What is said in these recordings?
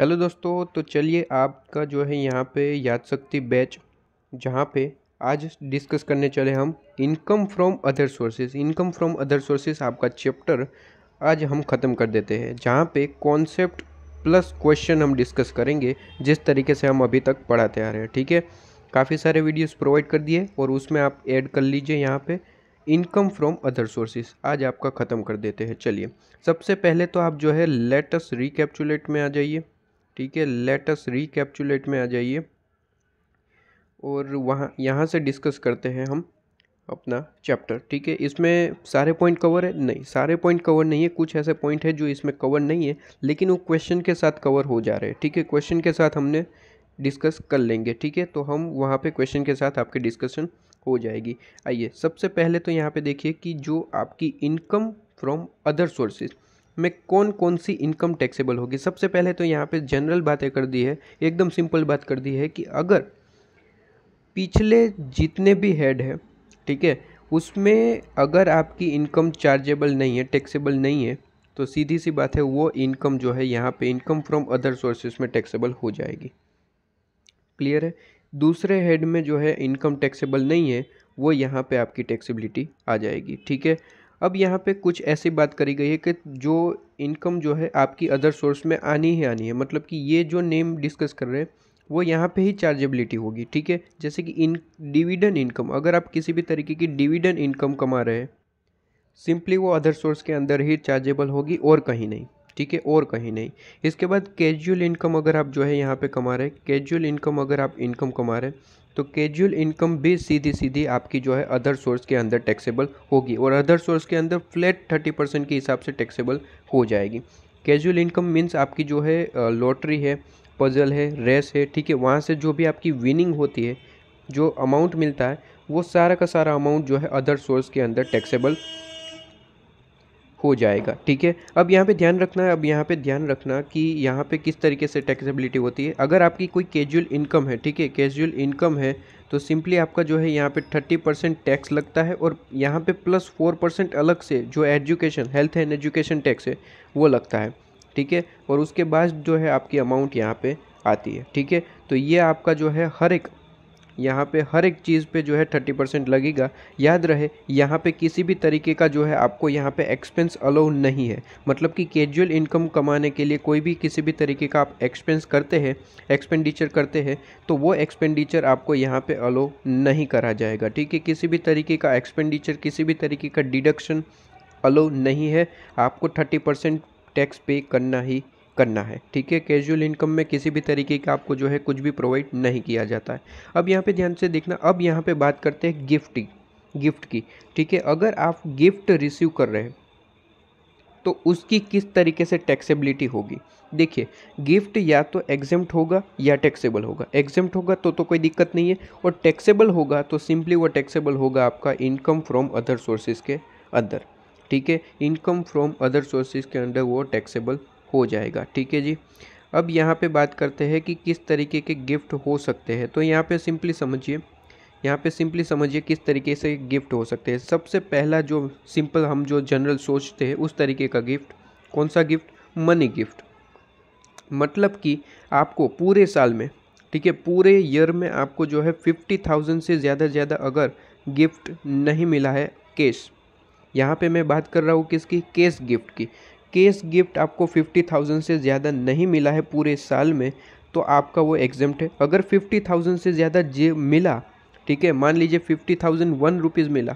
hello दोस्तों तो चलिए आपका जो है यहाँ पे याद शक्ति बैच जहाँ पे आज डिस्कस करने चले हम income from other sources income from other sources आपका चैप्टर आज हम ख़त्म कर देते हैं जहाँ पे कॉन्सेप्ट प्लस क्वेश्चन हम डिस्कस करेंगे जिस तरीके से हम अभी तक पढ़ाते आ रहे हैं ठीक है काफ़ी सारे वीडियोस प्रोवाइड कर दिए और उसमें आप ऐड कर लीजिए यहाँ पे इनकम फ्रॉम अदर सोर्सेज आज आपका ख़त्म कर देते हैं चलिए सबसे पहले तो आप जो है लेटेस्ट रिकेपचुलेट में आ जाइए ठीक है लेटस अस रिकेपचुलेट में आ जाइए और वहाँ यहाँ से डिस्कस करते हैं हम अपना चैप्टर ठीक है इसमें सारे पॉइंट कवर है नहीं सारे पॉइंट कवर नहीं है कुछ ऐसे पॉइंट है जो इसमें कवर नहीं है लेकिन वो क्वेश्चन के साथ कवर हो जा रहे हैं ठीक है क्वेश्चन के साथ हमने डिस्कस कर लेंगे ठीक है तो हम वहाँ पे क्वेश्चन के साथ आपके डिस्कशन हो जाएगी आइए सबसे पहले तो यहाँ पे देखिए कि जो आपकी इनकम फ्रॉम अदर सोर्सेज में कौन कौन सी इनकम टैक्सेबल होगी सबसे पहले तो यहाँ पे जनरल बातें कर दी है एकदम सिंपल बात कर दी है कि अगर पिछले जितने भी हेड है ठीक है उसमें अगर आपकी इनकम चार्जेबल नहीं है टैक्सेबल नहीं है तो सीधी सी बात है वो इनकम जो है यहाँ पे इनकम फ्रॉम अदर सोर्सेज में टैक्सेबल हो जाएगी क्लियर है दूसरे हेड में जो है इनकम टैक्सेबल नहीं है वो यहाँ पे आपकी टैक्सेबिलिटी आ जाएगी ठीक है अब यहाँ पे कुछ ऐसी बात करी गई है कि जो इनकम जो है आपकी अदर सोर्स में आनी ही आनी है मतलब कि ये जो नेम डिस्कस कर रहे हैं वो यहाँ पे ही चार्जेबिलिटी होगी ठीक है जैसे कि इन डिविडन इनकम अगर आप किसी भी तरीके की डिविडन इनकम कमा रहे हैं सिंपली वो अदर सोर्स के अंदर ही चार्जेबल होगी और कहीं नहीं ठीक है और कहीं नहीं इसके बाद कैजुअल इनकम अगर आप जो है यहाँ पे कमा रहे हैं कैजुअल इनकम अगर आप इनकम कमा रहे हैं तो कैजुअल इनकम भी सीधी सीधी आपकी जो है अदर सोर्स के अंदर टैक्सेबल होगी और अदर सोर्स के अंदर फ्लैट थर्टी परसेंट के हिसाब से टैक्सेबल हो जाएगी कैजुअल इनकम मीन्स आपकी जो है लॉटरी है पजल है रेस है ठीक है वहाँ से जो भी आपकी विनिंग होती है जो अमाउंट मिलता है वो सारा का सारा अमाउंट जो है अदर सोर्स के अंदर टैक्सेबल हो जाएगा ठीक है अब यहाँ पे ध्यान रखना है अब यहाँ पे ध्यान रखना कि यहाँ पे किस तरीके से टैक्सेबिलिटी होती है अगर आपकी कोई कैजुअल इनकम है ठीक है कैजुअल इनकम है तो सिंपली आपका जो है यहाँ पे थर्टी परसेंट टैक्स लगता है और यहाँ पे प्लस फोर परसेंट अलग से जो education health and education tax है वो लगता है ठीक है और उसके बाद जो है आपकी अमाउंट यहाँ पर आती है ठीक है तो ये आपका जो है हर एक यहाँ पे हर एक चीज़ पे जो है थर्टी परसेंट लगेगा याद रहे यहाँ पे किसी भी तरीके का जो है आपको यहाँ पे एक्सपेंस अलाउ नहीं है मतलब कि कैजुअल इनकम कमाने के लिए कोई भी किसी भी तरीके का आप एक्सपेंस करते हैं एक्सपेंडिचर करते हैं तो वो एक्सपेंडिचर आपको यहाँ पर अलाउ नहीं करा जाएगा ठीक है किसी भी तरीके का एक्सपेंडिचर किसी भी तरीके का डिडक्शन अलाउ नहीं है आपको थर्टी परसेंट टैक्स पे करना ही करना है ठीक है कैजुअल इनकम में किसी भी तरीके का आपको जो है कुछ भी प्रोवाइड नहीं किया जाता है अब यहाँ पे ध्यान से देखना अब यहाँ पे बात करते हैं गिफ्ट की गिफ्ट की ठीक है अगर आप गिफ्ट रिसीव कर रहे हैं तो उसकी किस तरीके से टैक्सेबिलिटी होगी देखिए गिफ्ट या तो एग्जेम्ट होगा या टैक्सेबल होगा एग्जेम्ट होगा तो तो कोई दिक्कत नहीं है और टैक्सेबल होगा तो सिंपली वो टैक्सेबल होगा आपका इनकम फ्रॉम अदर सोर्सेज के अंदर ठीक है इनकम फ्रॉम अदर सोर्सेज के अंदर वो टैक्सेबल हो जाएगा ठीक है जी अब यहाँ पे बात करते हैं कि किस तरीके के गिफ्ट हो सकते हैं तो यहाँ पे सिंपली समझिए यहाँ पे सिंपली समझिए किस तरीके से गिफ्ट हो सकते हैं सबसे पहला जो सिंपल हम जो जनरल सोचते हैं उस तरीके का गिफ्ट कौन सा गिफ्ट मनी गिफ्ट मतलब कि आपको पूरे साल में ठीक है पूरे ईयर में आपको जो है फिफ्टी थाउजेंड से ज़्यादा ज़्यादा अगर गिफ्ट नहीं मिला है कैश यहाँ पे मैं बात कर रहा हूँ किसकी कैश गिफ्ट की केस गिफ्ट आपको फिफ्टी थाउजेंड से ज़्यादा नहीं मिला है पूरे साल में तो आपका वो एग्जाम्प्ट है अगर फिफ्टी थाउजेंड से ज़्यादा जे मिला ठीक है मान लीजिए फिफ्टी थाउजेंड वन रुपीज़ मिला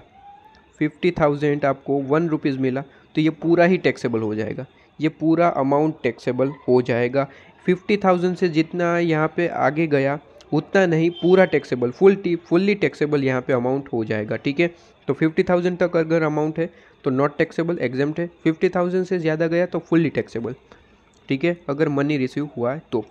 फिफ्टी थाउजेंड आपको वन रुपीज़ मिला तो ये पूरा ही टैक्सेबल हो जाएगा ये पूरा अमाउंट टैक्सेबल हो जाएगा फिफ्टी थाउजेंड से जितना यहाँ पे आगे गया उतना नहीं पूरा taxable full T fully taxable यहाँ पे अमाउंट हो जाएगा ठीक है तो फिफ्टी थाउजेंड तक अगर अमाउंट है तो नॉट टैक्सेबल एग्जेम्ट है फिफ्टी थाउजेंड से ज़्यादा गया तो फुल्ली टैक्सेबल ठीक है अगर मनी रिसीव हुआ है तो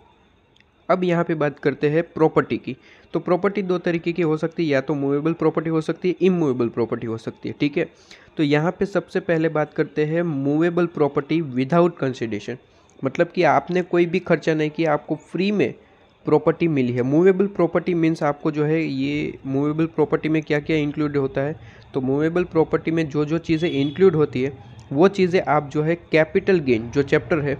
अब यहाँ पे बात करते हैं प्रॉपर्टी की तो प्रॉपर्टी दो तरीके की हो सकती है या तो मूवेबल प्रॉपर्टी हो सकती है इमूवेबल प्रॉपर्टी हो सकती है ठीक है तो यहाँ पे सबसे पहले बात करते हैं मूवेबल प्रॉपर्टी विदाउट कंसिडेशन मतलब कि आपने कोई भी खर्चा नहीं किया आपको फ्री में प्रॉपर्टी मिली है मूवेबल प्रॉपर्टी मीन्स आपको जो है ये मूवेबल प्रॉपर्टी में क्या क्या इंक्लूड होता है तो मूवेबल प्रॉपर्टी में जो जो चीज़ें इंक्लूड होती है वो चीज़ें आप जो है कैपिटल गेन जो चैप्टर है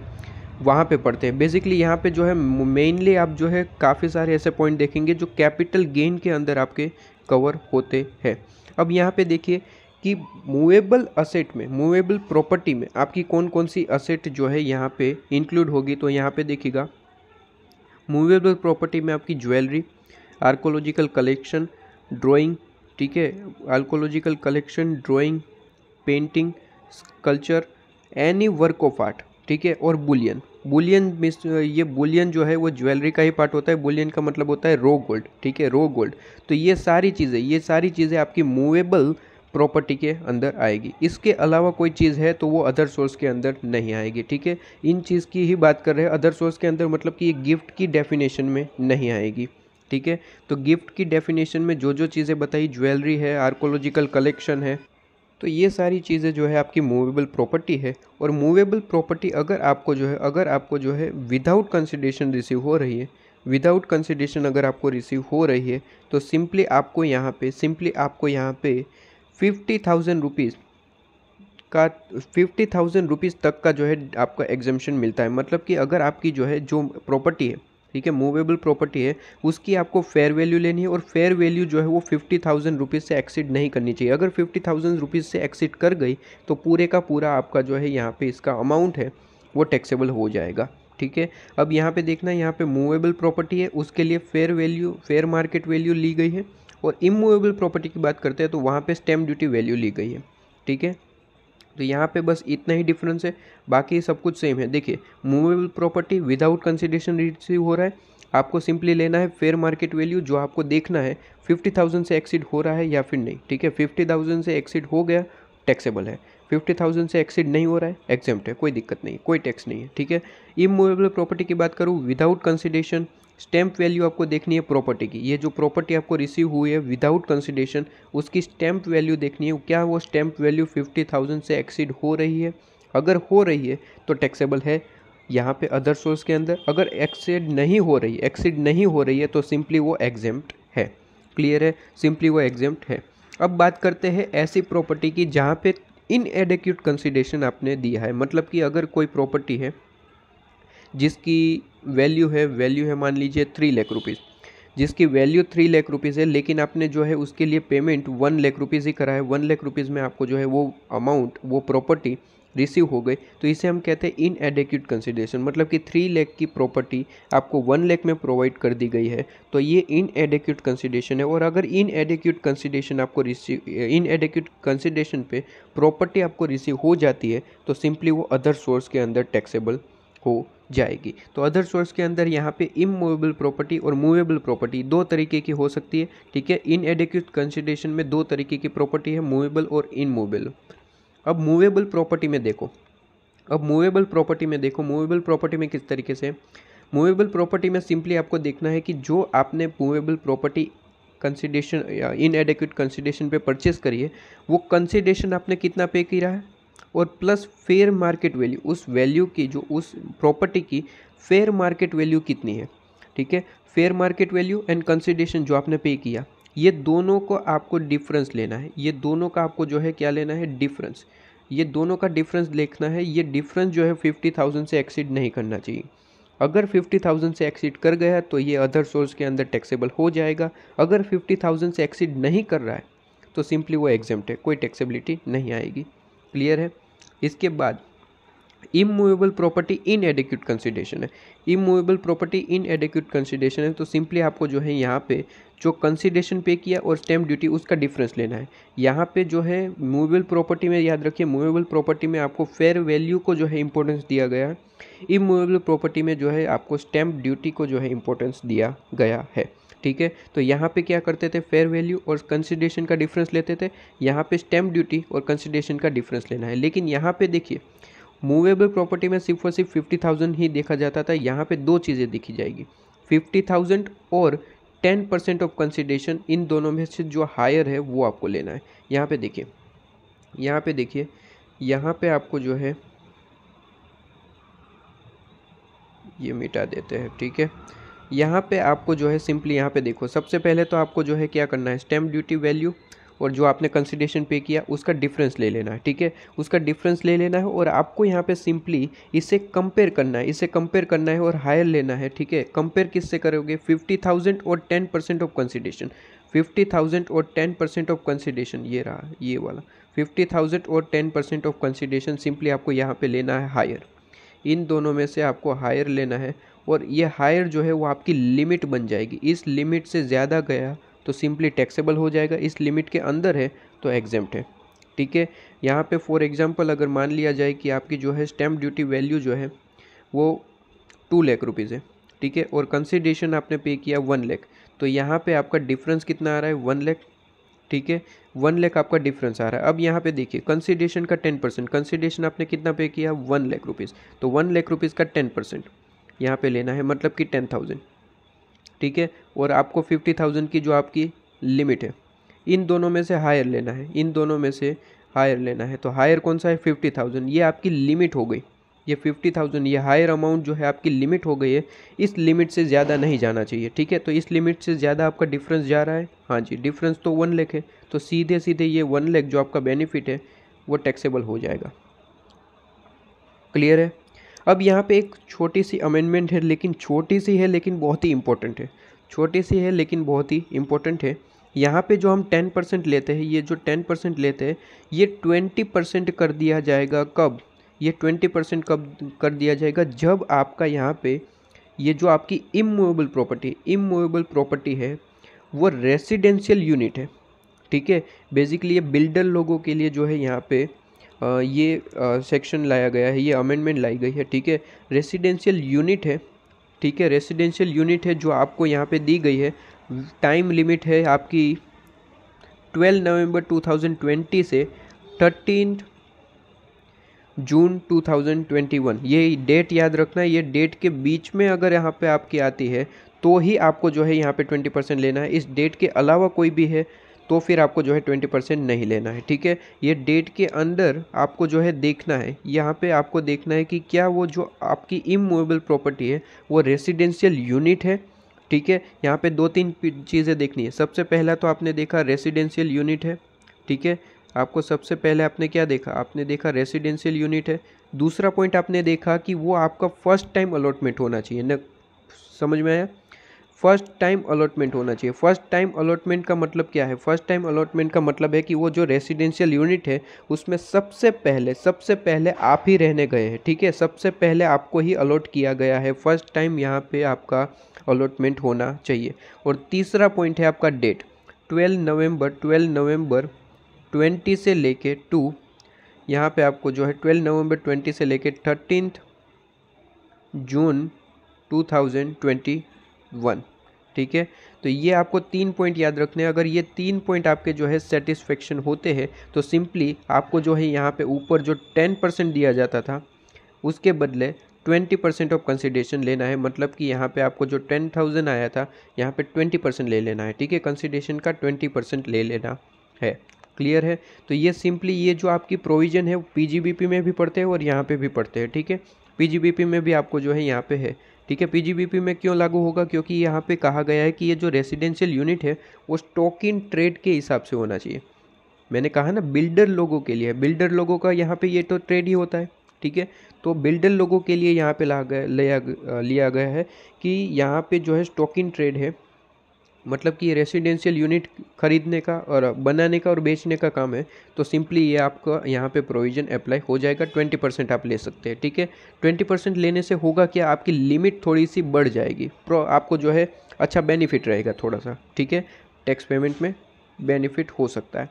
वहाँ पे पढ़ते हैं बेसिकली यहाँ पे जो है मेनली आप जो है काफ़ी सारे ऐसे पॉइंट देखेंगे जो कैपिटल गेन के अंदर आपके कवर होते हैं अब यहाँ पे देखिए कि मूवेबल असेट में मूवेबल प्रॉपर्टी में आपकी कौन कौन सी असेट जो है यहाँ पे इंक्लूड होगी तो यहाँ पे देखिएगा मूवेबल प्रॉपर्टी में आपकी ज्वेलरी आर्कोलॉजिकल कलेक्शन ड्राइंग ठीक है archaeological collection drawing painting sculpture any work of art ठीक है और बुलियन बुलियन मिस ये बुलियन जो है वो ज्वेलरी का ही पार्ट होता है बुलियन का मतलब होता है रो गोल्ड ठीक है रो गोल्ड तो ये सारी चीज़ें ये सारी चीज़ें आपकी मूवेबल प्रॉपर्टी के अंदर आएगी इसके अलावा कोई चीज़ है तो वो अदर सोर्स के अंदर नहीं आएगी ठीक है इन चीज़ की ही बात कर रहे हैं अदर सोर्स के अंदर मतलब कि ये गिफ्ट की डेफिनेशन में नहीं आएगी ठीक है तो गिफ्ट की डेफिनेशन में जो जो चीज़ें बताई ज्वेलरी है आर्कोलॉजिकल कलेक्शन है तो ये सारी चीज़ें जो है आपकी मूवेबल प्रॉपर्टी है और मूवेबल प्रॉपर्टी अगर आपको जो है अगर आपको जो है विदाउट कंसिडेशन रिसीव हो रही है विदाउट कंसिडेशन अगर आपको रिसीव हो रही है तो सिंपली आपको यहाँ पे सिंपली आपको यहाँ पे फिफ्टी थाउजेंड रुपीज़ का फिफ्टी थाउजेंड रुपीज़ तक का जो है आपका एग्जामेशन मिलता है मतलब कि अगर आपकी जो है जो प्रॉपर्टी है ठीक है मूवेबल प्रॉपर्टी है उसकी आपको फेयर वैल्यू लेनी है और फेयर वैल्यू जो है वो फिफ्टी थाउजेंड रुपीज़ से एक्सीड नहीं करनी चाहिए अगर फिफ्टी थाउजेंड रुपीज़ से एक्सीड कर गई तो पूरे का पूरा आपका जो है यहाँ पे इसका अमाउंट है वो टैक्सेबल हो जाएगा ठीक है अब यहाँ पे देखना है यहाँ पे मूवेबल प्रॉपर्टी है उसके लिए fair value fair market value ली गई है और इमूवेबल प्रॉपर्टी की बात करते हैं तो वहाँ पे स्टैम्प ड्यूटी वैल्यू ली गई है ठीक है तो यहाँ पे बस इतना ही डिफरेंस है बाकी सब कुछ सेम है देखिए movable property without consideration receive हो रहा है आपको सिंपली लेना है फेयर मार्केट वैल्यू जो आपको देखना है फिफ्टी थाउजेंड से एक्सीड हो रहा है या फिर नहीं ठीक है फिफ्टी थाउजेंड से एक्सीड हो गया टैक्सेबल है फिफ्टी थाउजेंड से एक्सीड नहीं हो रहा है एग्जाम्प्ट है कोई दिक्कत नहीं कोई टैक्स नहीं है ठीक है इमूवेबल प्रॉपर्टी की बात करूँ विदाउट कंसिडेशन स्टैम्प वैल्यू आपको देखनी है प्रॉपर्टी की ये जो प्रॉपर्टी आपको रिसीव हुई है विदाउट कंसिडेशन उसकी स्टैम्प वैल्यू देखनी है क्या वो स्टैम्प वैल्यू फिफ्टी थाउजेंड से एक्सीड हो रही है अगर हो रही है तो टैक्सेबल है यहाँ पे अदर सोर्स के अंदर अगर एक्सीड नहीं हो रही एक्सीड नहीं हो रही है तो सिंपली वो एग्जेम्प्ट है क्लियर है सिंपली वो एग्जेम्प्ट है अब बात करते हैं ऐसी प्रॉपर्टी की जहाँ पे इनएडेक्यूट कंसिडेशन आपने दिया है मतलब कि अगर कोई प्रॉपर्टी है जिसकी वैल्यू है वैल्यू है मान लीजिए थ्री लाख रुपीज़ जिसकी वैल्यू थ्री लाख रुपीज़ है लेकिन आपने जो है उसके लिए पेमेंट वन लाख रुपीज़ ही करा है वन लाख रुपीज़ में आपको जो है वो अमाउंट वो प्रॉपर्टी रिसीव हो गई तो इसे हम कहते हैं इन एडिक्यूट कंसिडरेशन मतलब कि थ्री लैख की प्रॉपर्टी आपको वन लेख में प्रोवाइड कर दी गई है तो ये इन एडिक्यूट कंसिडरेशन है और अगर इन एडिक्यूट कंसिडरेशन आपको रिसीव इन एडिक्यूट कंसिडरेशन पे प्रॉपर्टी आपको रिसीव हो जाती है तो सिंपली वो अदर सोर्स के अंदर टैक्सेबल हो जाएगी तो अदर सोर्स के अंदर यहाँ पे इमूवेबल प्रॉपर्टी और मूवेबल प्रॉपर्टी दो तरीके की हो सकती है ठीक है इन एडिक्यूट कंसिडरेशन में दो तरीके की प्रॉपर्टी है मूवेबल और इनमूवेबल अब मूवेबल प्रॉपर्टी में देखो अब मूवेबल प्रॉपर्टी में देखो मूवेबल प्रॉपर्टी में किस तरीके से मूवेबल प्रॉपर्टी में सिंपली आपको देखना है कि जो आपने मूवेबल प्रॉपर्टी कंसिडेशन या इनएडिक्यूट कंसिडेशन पर परचेस करिए वो कंसिडेशन आपने कितना पे किया है और प्लस फेयर मार्केट वैल्यू उस वैल्यू की जो उस प्रॉपर्टी की फेयर मार्केट वैल्यू कितनी है ठीक है fair market value and consideration जो आपने पे किया ये दोनों को आपको डिफरेंस लेना है ये दोनों का आपको जो है क्या लेना है डिफरेंस ये दोनों का डिफरेंस देखना है ये डिफरेंस जो है फिफ्टी थाउजेंड से एक्सीड नहीं करना चाहिए अगर फिफ्टी थाउजेंड से एक्सीड कर गया तो ये अदर सोर्स के अंदर टैक्सेबल हो जाएगा अगर फिफ्टी थाउजेंड से एक्सीड नहीं कर रहा है तो सिंपली वो एग्जाम्प्ट है कोई टैक्सेबिलिटी नहीं आएगी क्लियर है इसके बाद immovable property inadequate consideration है immovable property inadequate consideration है तो सिंपली आपको जो है यहाँ पे जो कंसिडेशन पे किया और स्टैम्प ड्यूटी उसका डिफरेंस लेना है यहाँ पे जो है मूवेबल प्रॉपर्टी में याद रखिए मूवेबल प्रॉपर्टी में आपको फेयर वैल्यू को जो है इंपॉर्टेंस दिया गया है इमूवेबल प्रॉपर्टी में जो है आपको स्टैम्प ड्यूटी को जो है इंपॉर्टेंस दिया गया है ठीक है तो यहाँ पे क्या करते थे फेयर वैल्यू और कंसिडेशन का डिफरेंस लेते थे यहाँ पे स्टैम्प ड्यूटी और कंसिडेशन का डिफरेंस लेना है लेकिन यहाँ पे देखिए मूवेबल प्रॉपर्टी में सिर्फ और सिर्फ फिफ्टी थाउजेंड ही देखा जाता था यहाँ पे दो चीज़ें देखी जाएगी फिफ्टी थाउजेंड और टेन परसेंट ऑफ कंसिडेशन इन दोनों में से जो हायर है वो आपको लेना है यहाँ पे देखिए यहाँ पे देखिए यहाँ पे आपको जो है ये मिटा देते हैं ठीक है यहाँ पे आपको जो है सिंपली यहाँ पे देखो सबसे पहले तो आपको जो है क्या करना है स्टैम्प ड्यूटी वैल्यू और जो आपने कंसिडेशन पे किया उसका डिफरेंस ले लेना है ठीक है उसका डिफरेंस ले लेना है और आपको यहाँ पे सिंपली इसे कंपेयर करना है इसे कंपेयर करना है और हायर लेना है ठीक है कंपेयर किससे करोगे फिफ्टी थाउजेंड और ten percent of consideration fifty thousand और टेन परसेंट ऑफ कंसिडेशन ये रहा ये वाला फिफ्टी थाउजेंड और ten percent of consideration simply आपको यहाँ पर लेना है हायर इन दोनों में से आपको हायर लेना है और ये हायर जो है वो आपकी लिमिट बन जाएगी इस लिमिट से ज़्यादा गया तो सिंपली टैक्सेबल हो जाएगा इस लिमिट के अंदर है तो एग्जेम्प्ट है ठीक है यहाँ पे फॉर एग्जांपल अगर मान लिया जाए कि आपकी जो है स्टैम्प ड्यूटी वैल्यू जो है वो टू लैख रुपीज़ है ठीक है और कंसिडेशन आपने पे किया वन लैख तो यहाँ पर आपका डिफरेंस कितना आ रहा है वन लैख ठीक है वन लैख आपका डिफरेंस आ रहा है अब यहाँ पे देखिए कंसिडेशन का टेन परसेंट कंसिडेशन आपने कितना पे किया वन लैख रुपीज़ तो वन लैख रुपीज़ का टेन परसेंट यहाँ पे लेना है मतलब कि टेन थाउजेंड ठीक है और आपको फिफ्टी थाउजेंड की जो आपकी लिमिट है इन दोनों में से हायर लेना है इन दोनों में से हायर लेना है तो हायर कौन सा है फिफ्टी थाउजेंड ये आपकी लिमिट हो गई ये फिफ्टी थाउजेंड ये हायर अमाउंट जो है आपकी लिमिट हो गई है इस लिमिट से ज़्यादा नहीं जाना चाहिए ठीक है तो इस लिमिट से ज़्यादा आपका डिफरेंस जा रहा है हाँ जी डिफरेंस तो वन लेख है तो सीधे सीधे ये वन लेख जो आपका बेनिफिट है वो टैक्सेबल हो जाएगा क्लियर है अब यहाँ पे एक छोटी सी अमेंडमेंट है लेकिन छोटी सी है लेकिन बहुत ही इम्पोर्टेंट है छोटी सी है लेकिन बहुत ही इम्पोर्टेंट है यहाँ पे जो हम टेन परसेंट लेते हैं ये जो टेन परसेंट लेते हैं ये ट्वेंटी परसेंट कर दिया जाएगा कब ये ट्वेंटी परसेंट कब कर दिया जाएगा जब आपका यहाँ पे ये जो आपकी इमूवेबल प्रॉपर्टी इमूवेबल प्रॉपर्टी है वो रेसिडेंशियल यूनिट है ठीक है बेसिकली ये बिल्डर लोगों के लिए जो है यहाँ पे ये सेक्शन लाया गया है ये अमेंडमेंट लाई गई है ठीक है रेसिडेंशियल यूनिट है ठीक है रेसिडेंशियल यूनिट है जो आपको यहाँ पे दी गई है टाइम लिमिट है आपकी 12 नवंबर 2020 से थर्टीन जून 2021 ये डेट याद रखना है ये डेट के बीच में अगर यहाँ पे आपकी आती है तो ही आपको जो है यहाँ पे 20 परसेंट लेना है इस डेट के अलावा कोई भी है तो फिर आपको जो है ट्वेंटी परसेंट नहीं लेना है ठीक है ये डेट के अंदर आपको जो है देखना है यहाँ पे आपको देखना है कि क्या वो जो आपकी इमूवेबल प्रॉपर्टी है वो रेसिडेंशियल यूनिट है ठीक है यहाँ पे दो तीन चीज़ें देखनी है सबसे पहला तो आपने देखा रेसिडेंशियल यूनिट है ठीक है आपको सबसे पहले आपने क्या देखा आपने देखा रेसिडेंशियल यूनिट है दूसरा पॉइंट आपने देखा कि वो आपका फर्स्ट टाइम अलॉटमेंट होना चाहिए न समझ में आया फर्स्ट टाइम अलॉटमेंट होना चाहिए फर्स्ट टाइम अलॉटमेंट का मतलब क्या है फर्स्ट टाइम अलॉटमेंट का मतलब है कि वो जो रेसिडेंशियल यूनिट है उसमें सबसे पहले सबसे पहले आप ही रहने गए हैं ठीक है सबसे पहले आपको ही अलॉट किया गया है फर्स्ट टाइम यहाँ पे आपका अलॉटमेंट होना चाहिए और तीसरा पॉइंट है आपका date twelve November twelve November twenty से लेके टू यहाँ पर आपको जो है ट्वेल्व नवम्बर ट्वेंटी से लेके thirteen June two thousand twenty one ठीक है तो ये आपको तीन पॉइंट याद रखने हैं अगर ये तीन पॉइंट आपके जो है सेटिस्फेक्शन होते हैं तो सिंपली आपको जो है यहाँ पे ऊपर जो टेन परसेंट दिया जाता था उसके बदले ट्वेंटी परसेंट ऑफ कंसिडेशन लेना है मतलब कि यहाँ पे आपको जो टेन थाउजेंड आया था यहाँ पे ट्वेंटी परसेंट ले लेना है ठीक है कंसिडेशन का ट्वेंटी परसेंट ले लेना है क्लियर है तो ये सिंपली ये जो आपकी प्रोविज़न है वो पी में भी पढ़ते हैं और यहाँ पर भी पढ़ते हैं ठीक है पी में भी आपको जो है यहाँ पे है ठीक है पीजीबीपी में क्यों लागू होगा क्योंकि यहाँ पे कहा गया है कि ये जो रेसिडेंशियल यूनिट है वो स्टॉक इन ट्रेड के हिसाब से होना चाहिए मैंने कहा ना बिल्डर लोगों के लिए बिल्डर लोगों का यहाँ पे ये तो ट्रेड ही होता है ठीक है तो बिल्डर लोगों के लिए यहाँ पे ला गया लिया गया है कि यहाँ पे जो है स्टॉक इन ट्रेड है मतलब कि रेसिडेंशियल यूनिट खरीदने का और बनाने का और बेचने का काम है तो सिंपली ये आपका यहाँ पे प्रोविज़न अप्लाई हो जाएगा ट्वेंटी परसेंट आप ले सकते हैं ठीक है ट्वेंटी परसेंट लेने से होगा क्या आपकी लिमिट थोड़ी सी बढ़ जाएगी प्रो आपको जो है अच्छा बेनिफिट रहेगा थोड़ा सा ठीक है टैक्स पेमेंट में बेनिफिट हो सकता है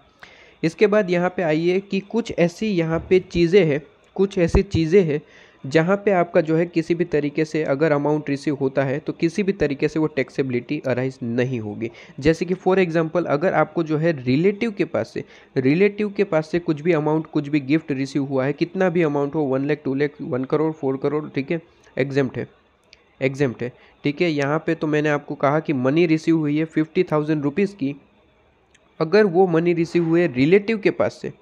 इसके बाद यहाँ पर आइए कि कुछ ऐसी यहाँ पर चीज़ें हैं कुछ ऐसी चीज़ें हैं जहाँ पे आपका जो है किसी भी तरीके से अगर अमाउंट रिसीव होता है तो किसी भी तरीके से वो टैक्सेबिलिटी अराइज नहीं होगी जैसे कि फॉर एग्जांपल अगर आपको जो है रिलेटिव के पास से रिलेटिव के पास से कुछ भी अमाउंट कुछ भी गिफ्ट रिसीव हुआ है कितना भी अमाउंट हो one lakh two lakh one crore four crore ठीक है एग्जाम्प्ट है एग्जाम्प्ट है ठीक है यहाँ पर तो मैंने आपको कहा कि मनी रिसीव हुई है फिफ्टी थाउजेंड रुपीज़ की अगर वो मनी रिसीव हुए रिलेटिव के पास से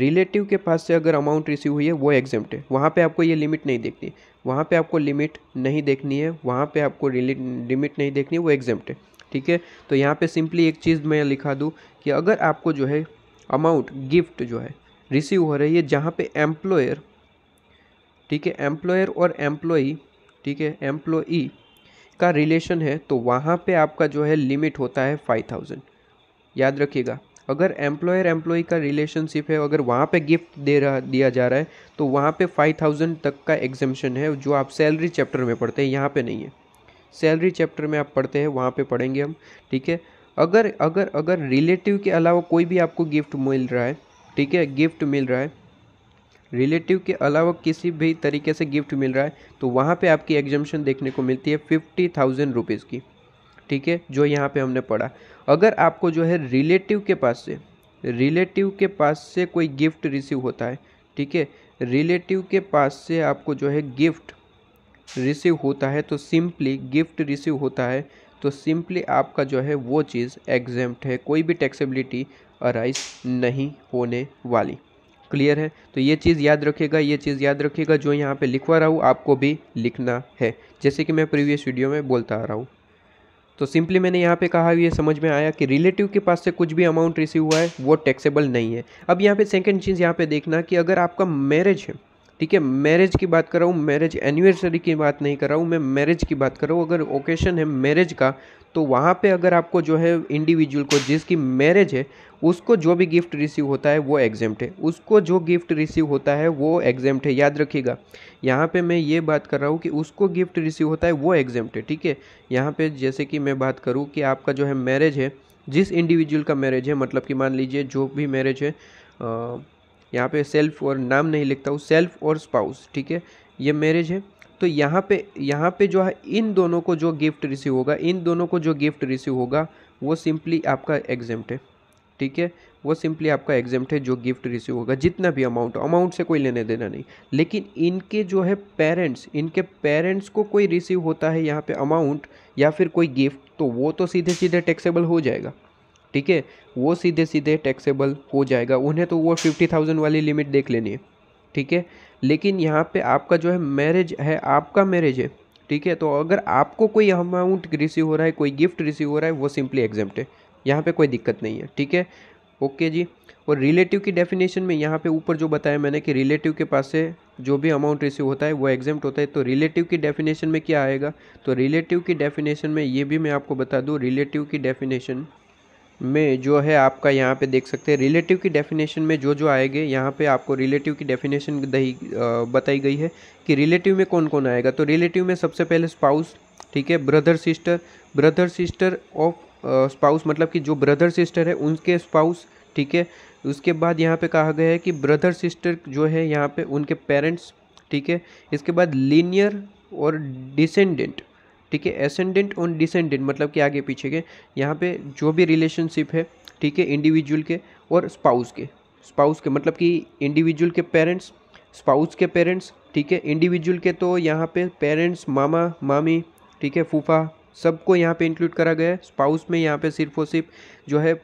रिलेटिव के पास से अगर अमाउंट रिसीव हुई है वो एग्जाम्प्ट है वहाँ पे आपको ये लिमिट नहीं देखनी वहाँ पे आपको लिमिट नहीं देखनी है वहाँ पे आपको लिमिट नहीं देखनी है वो एग्जाम्प्ट है ठीक है तो यहाँ पे सिंपली एक चीज़ मैं लिखा दूँ कि अगर आपको जो है अमाउंट गिफ्ट जो है रिसीव हो रही है जहाँ पर एम्प्लॉयर ठीक है एम्प्लॉयर और एम्प्लॉई ठीक है एम्प्लॉई का रिलेशन है तो वहाँ पर आपका जो है लिमिट होता है फाइव थाउजेंड याद रखिएगा अगर एम्प्लॉयर एम्प्लॉय का रिलेशनशिप है अगर वहाँ पे गिफ्ट दे रहा दिया जा रहा है तो वहाँ पे फाइव थाउजेंड तक का एग्जामेशन है जो आप सैलरी चैप्टर में पढ़ते हैं यहाँ पे नहीं है सैलरी चैप्टर में आप पढ़ते हैं वहाँ पे पढ़ेंगे हम ठीक है अगर अगर अगर रिलेटिव के अलावा कोई भी आपको गिफ्ट मिल रहा है ठीक है गिफ्ट मिल रहा है रिलेटिव के अलावा किसी भी तरीके से गिफ्ट मिल रहा है तो वहाँ पर आपकी एग्जामेशन देखने को मिलती है फिफ्टी थाउजेंड रुपीज़ की ठीक है जो यहाँ पे हमने पढ़ा अगर आपको जो है रिलेटिव के पास से रिलेटिव के पास से कोई गिफ्ट रिसीव होता है ठीक है रिलेटिव के पास से आपको जो है गिफ्ट रिसीव होता है तो सिंपली गिफ्ट रिसीव होता है तो सिंपली आपका जो है वो चीज़ एग्जेम्प्ट है कोई भी टैक्सेबिलिटी अराइज नहीं होने वाली क्लियर है तो ये चीज़ याद रखिएगा ये चीज़ याद रखिएगा जो यहाँ पे लिखवा रहा हूँ आपको भी लिखना है जैसे कि मैं प्रीवियस वीडियो में बोलता आ रहा हूँ तो सिंपली मैंने यहाँ पे कहा ये समझ में आया कि रिलेटिव के पास से कुछ भी अमाउंट रिसीव हुआ है वो टैक्सेबल नहीं है अब यहाँ पे सेकेंड चीज़ यहाँ पे देखना कि अगर आपका मैरिज है ठीक है मैरिज की बात कर रहा हूँ मैरिज एनिवर्सरी की बात नहीं कर रहा हूँ मैं मैरिज की बात कर रहा हूँ अगर ओकेशन है मैरिज का तो वहाँ पे अगर आपको जो है इंडिविजुअल को जिसकी मैरिज है उसको जो भी गिफ्ट रिसीव होता है वो एग्जेम्प्ट है उसको जो गिफ्ट रिसीव होता है वो एग्जेम्प्ट है याद रखिएगा यहाँ पे मैं ये बात कर रहा हूँ कि उसको गिफ्ट रिसीव होता है वो एग्जेम्प्ट है ठीक है यहाँ पे जैसे कि मैं बात करूँ कि आपका जो है मैरिज है जिस इंडिविजुअल का मैरिज है मतलब कि मान लीजिए जो भी मैरिज है यहाँ पर सेल्फ और नाम नहीं लिखता हूँ सेल्फ और स्पाउस ठीक है ये मैरिज है तो यहाँ पे यहाँ पे जो है इन दोनों को जो गिफ्ट रिसीव होगा इन दोनों को जो गिफ्ट रिसीव होगा वो सिंपली आपका एग्जेम्प्ट है ठीक है वो सिंपली आपका एग्जेम्प्ट है जो गिफ्ट रिसीव होगा जितना भी अमाउंट अमाउंट से कोई लेने देना नहीं लेकिन इनके जो है पेरेंट्स इनके पेरेंट्स को कोई रिसीव होता है यहाँ पे अमाउंट या फिर कोई गिफ्ट तो वो तो सीधे सीधे टैक्सेबल हो जाएगा ठीक है वो सीधे सीधे टैक्सेबल हो जाएगा उन्हें तो वो फिफ्टी थाउजेंड वाली लिमिट देख लेनी है ठीक है लेकिन यहाँ पे आपका जो है मैरिज है आपका मैरिज है ठीक है तो अगर आपको कोई अमाउंट रिसीव हो रहा है कोई गिफ्ट रिसीव हो रहा है वो सिंपली एग्जेप्ट है यहाँ पे कोई दिक्कत नहीं है ठीक है ओके जी और रिलेटिव की डेफिनेशन में यहाँ पे ऊपर जो बताया मैंने कि रिलेटिव के पास से जो भी अमाउंट रिसीव होता है वो एग्जेम्ट होता है तो रिलेटिव की डेफिनेशन में क्या आएगा तो रिलेटिव की डेफिनेशन में ये भी मैं आपको बता दूँ रिलेटिव की डेफिनेशन में जो है आपका यहाँ पे देख सकते हैं रिलेटिव की डेफिनेशन में जो जो आएंगे यहाँ पे आपको रिलेटिव की डेफिनेशन दही बताई गई है कि रिलेटिव में कौन कौन आएगा तो रिलेटिव में सबसे पहले स्पाउस ठीक है brother sister brother sister of spouse मतलब कि जो ब्रदर सिस्टर है उनके स्पाउस ठीक है उसके बाद यहाँ पर कहा गया है कि ब्रदर सिस्टर जो है यहाँ पे उनके पेरेंट्स ठीक है इसके बाद लीनियर और डिसेंडेंट ठीक है एसेंडेंट और डिसेंडेंट मतलब कि आगे पीछे के यहाँ पे जो भी रिलेशनशिप है ठीक है इंडिविजुअल के और स्पाउस के स्पाउस के मतलब कि इंडिविजुअल के पेरेंट्स स्पाउस के पेरेंट्स ठीक है इंडिविजुअल के तो यहाँ पे पेरेंट्स मामा मामी ठीक है फूफा सबको यहाँ पे इंक्लूड करा गया है स्पाउस में यहाँ पे सिर्फ और सिर्फ जो है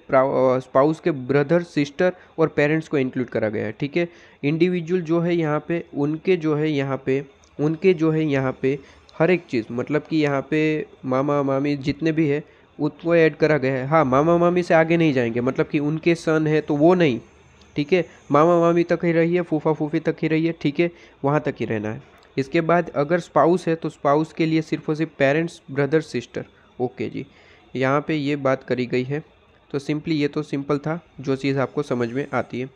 स्पाउस के ब्रदर सिस्टर और पेरेंट्स को इंक्लूड करा गया है ठीक है इंडिविजुअल जो है यहाँ पे उनके जो है यहाँ पे उनके जो है यहाँ पे हर एक चीज़ मतलब कि यहाँ पे मामा मामी जितने भी है उसको ऐड करा गया है हाँ मामा मामी से आगे नहीं जाएंगे मतलब कि उनके सन है तो वो नहीं ठीक है मामा मामी तक ही रही है फूफा फूफी तक ही रही है ठीक है वहाँ तक ही रहना है इसके बाद अगर स्पाउस है तो स्पाउस के लिए सिर्फ और सिर्फ पेरेंट्स ब्रदर सिस्टर ओके जी यहाँ पे ये बात करी गई है तो सिंपली ये तो सिंपल था जो चीज़ आपको समझ में आती है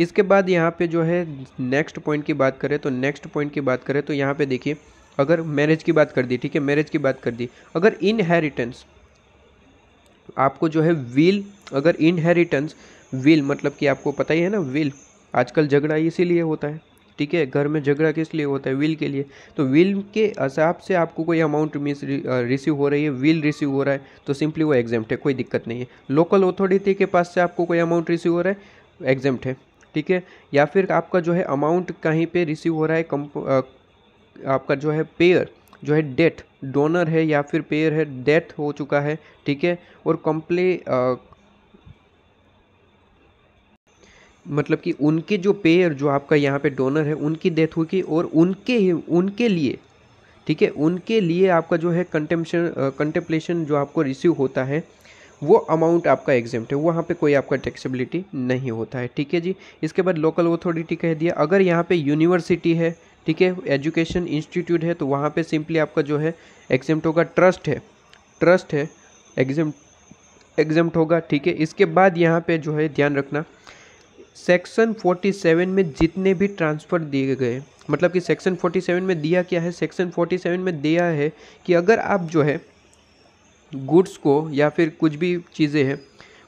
इसके बाद यहाँ पे जो है नेक्स्ट पॉइंट की बात करें तो नेक्स्ट पॉइंट की बात करें तो यहाँ पे देखिए अगर मैरिज की बात कर दी ठीक है मैरिज की बात कर दी अगर इनहेरिटेंस आपको जो है विल अगर इनहेरिटेंस विल मतलब कि आपको पता ही है ना विल आजकल झगड़ा इसीलिए होता है ठीक है घर में झगड़ा किस लिए होता है विल के लिए तो विल के हिसाब से आपको कोई अमाउंट मिस रिसीव हो रही है विल रिसीव हो रहा है तो सिंपली वो एग्जेम्ट है कोई दिक्कत नहीं है लोकल अथॉरिटी के पास से आपको कोई अमाउंट रिसीव हो रहा है एग्जाम्ट है ठीक है या फिर आपका जो है अमाउंट कहीं पे रिसीव हो रहा है आपका जो है पेयर जो है डेथ डोनर है या फिर पेयर है डेथ हो चुका है ठीक है और कॉम्प्ले मतलब कि उनके जो पेयर जो आपका यहाँ पे डोनर है उनकी डेथ हुई और उनके ही उनके लिए ठीक है उनके लिए आपका जो है कंटेम्पन कंटेम्पलेशन जो आपको रिसीव होता है वो अमाउंट आपका एग्जाम है वहाँ पे कोई आपका टैक्सेबिलिटी नहीं होता है ठीक है जी इसके बाद लोकल अथॉरिटी कह दिया अगर यहाँ पे यूनिवर्सिटी है ठीक है एजुकेशन इंस्टीट्यूट है तो वहाँ पे सिंपली आपका जो है एग्जाम्ट होगा ट्रस्ट है ट्रस्ट है एग्जाम एग्जाम्ट होगा ठीक है इसके बाद यहाँ पे जो है ध्यान रखना सेक्शन 47 में जितने भी ट्रांसफ़र दिए गए मतलब कि सेक्शन 47 में दिया क्या है सेक्शन 47 में दिया है कि अगर आप जो है गुड्स को या फिर कुछ भी चीज़ें हैं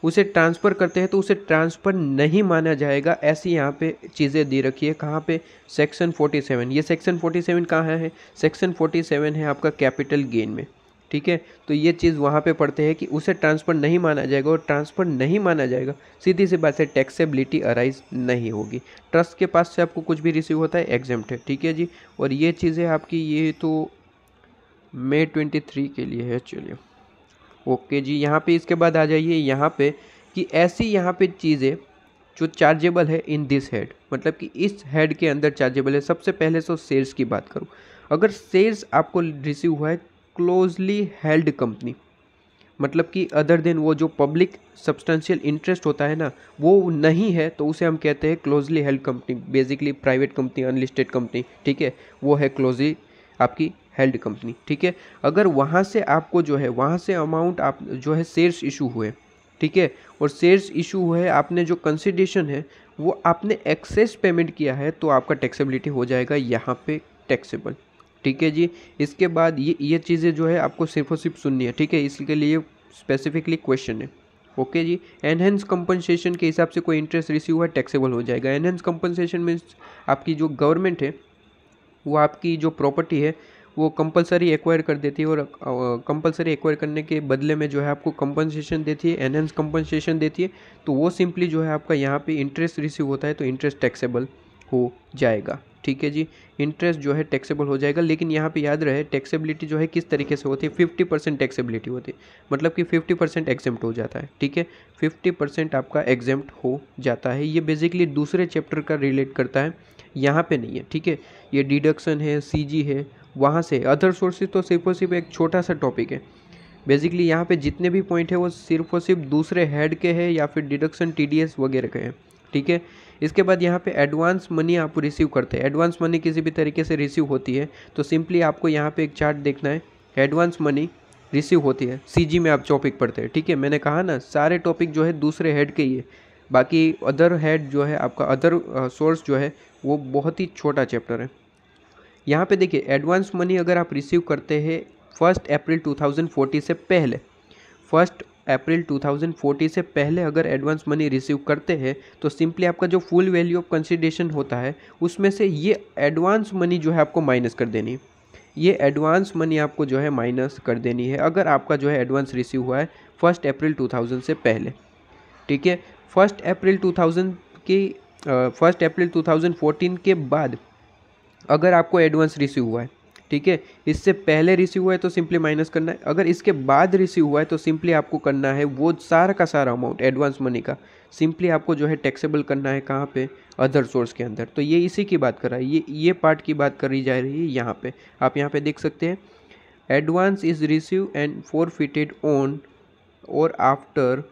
उसे ट्रांसफ़र करते हैं तो उसे ट्रांसफ़र नहीं माना जाएगा ऐसी यहाँ पे चीज़ें दी रखी है कहाँ पे सेक्शन 47 ये सेक्शन 47 कहाँ है सेक्शन 47 है आपका कैपिटल गेन में ठीक है तो ये चीज़ वहाँ पे पढ़ते हैं कि उसे ट्रांसफ़र नहीं माना जाएगा और ट्रांसफ़र नहीं माना जाएगा सीधी सी बात है टैक्सेबिलिटी अराइज नहीं होगी ट्रस्ट के पास से आपको कुछ भी रिसीव होता है एग्जाम्ट है ठीक है जी और ये चीज़ें आपकी ये तो मे ट्वेंटी थ्री के लिए है चलिए ओके जी यहाँ पे इसके बाद आ जाइए यहाँ पे कि ऐसी यहाँ पे चीज़ें जो चार्जेबल है इन दिस हेड मतलब कि इस हेड के अंदर चार्जेबल है सबसे पहले तो शेयर्स की बात करूँ अगर शेयर्स आपको रिसीव हुआ है क्लोजली हेल्ड कंपनी मतलब कि अदर देन वो जो पब्लिक सब्सटेंशियल इंटरेस्ट होता है ना वो नहीं है तो उसे हम कहते हैं closely held company basically private company unlisted company ठीक है वो है क्लोजली आपकी हेल्ड कंपनी ठीक है अगर वहाँ से आपको जो है वहाँ से अमाउंट आप जो है शेयर्स इशू हुए ठीक है और शेयर्स इशू हुए आपने जो कंसिडेशन है वो आपने एक्सेस पेमेंट किया है तो आपका टैक्सेबिलिटी हो जाएगा यहाँ पे टैक्सेबल ठीक है जी इसके बाद ये ये चीज़ें जो है आपको सिर्फ और सिर्फ सुननी है ठीक है इसके लिए स्पेसिफिकली क्वेश्चन है ओके जी एनहेंस कंपनसेशन के हिसाब से कोई इंटरेस्ट रिसीव हुआ टैक्सेबल हो जाएगा एनहेंस कंपनसेशन मीन्स आपकी जो गवर्नमेंट है वो आपकी जो प्रॉपर्टी है वो कंपलसरी एक्वायर कर देती है और कंपलसरी एक्वायर करने के बदले में जो है आपको कंपनसेशन देती है एनहेंस कंपनसेशन देती है तो वो सिंपली जो है आपका यहाँ पे इंटरेस्ट रिसीव होता है तो इंटरेस्ट टैक्सेबल हो जाएगा ठीक है जी इंटरेस्ट जो है टैक्सेबल हो जाएगा लेकिन यहाँ पे याद रहे टैक्सेबिलिटी जो है किस तरीके से होती है फिफ्टी परसेंट टैक्सेबिलिटी होती है मतलब कि फिफ्टी परसेंट एग्जेम्प्ट हो जाता है ठीक है फिफ्टी परसेंट आपका एग्जेम्प्ट हो जाता है ये बेसिकली दूसरे चैप्टर का रिलेट करता है यहाँ पे नहीं है ठीक है ये डिडक्शन है सी है वहाँ से अदर सोर्सेज तो सिर्फ और सिर्फ एक छोटा सा टॉपिक है बेसिकली यहाँ पे जितने भी पॉइंट है वो सिर्फ और सिर्फ दूसरे हेड के हैं या फिर डिडक्शन टी वगैरह के हैं ठीक है इसके बाद यहाँ पे एडवांस मनी आप रिसीव करते हैं एडवांस मनी किसी भी तरीके से रिसीव होती है तो सिंपली आपको यहाँ पे एक चार्ट देखना है एडवांस मनी रिसीव होती है सीजी में आप टॉपिक पढ़ते हैं ठीक है मैंने कहा ना सारे टॉपिक जो है दूसरे हेड के ही है बाकी अदर हेड जो है आपका अदर सोर्स uh, जो है वो बहुत ही छोटा चैप्टर है यहाँ पे देखिए एडवांस मनी अगर आप रिसीव करते हैं फर्स्ट अप्रैल 2040 से पहले फर्स्ट अप्रैल 2040 से पहले अगर एडवांस मनी रिसीव करते हैं तो सिंपली आपका जो फुल वैल्यू ऑफ कंसिडेशन होता है उसमें से ये एडवांस मनी जो है आपको माइनस कर देनी ये एडवांस मनी आपको जो है माइनस कर देनी है अगर आपका जो है एडवांस रिसीव हुआ है फर्स्ट अप्रैल 2000 से पहले ठीक है फर्स्ट अप्रैल 2000 की फर्स्ट अप्रैल 2014 के बाद अगर आपको एडवांस रिसीव हुआ है ठीक है इससे पहले रिसीव हुआ है तो सिंपली माइनस करना है अगर इसके बाद रिसीव हुआ है तो सिंपली आपको करना है वो सारा का सारा अमाउंट एडवांस मनी का सिंपली आपको जो है टैक्सेबल करना है कहाँ पे अदर सोर्स के अंदर तो ये इसी की बात कर रहा है ये ये पार्ट की बात करी जा रही है यहाँ पे आप यहाँ पे देख सकते हैं advance is receive and forfeited on or after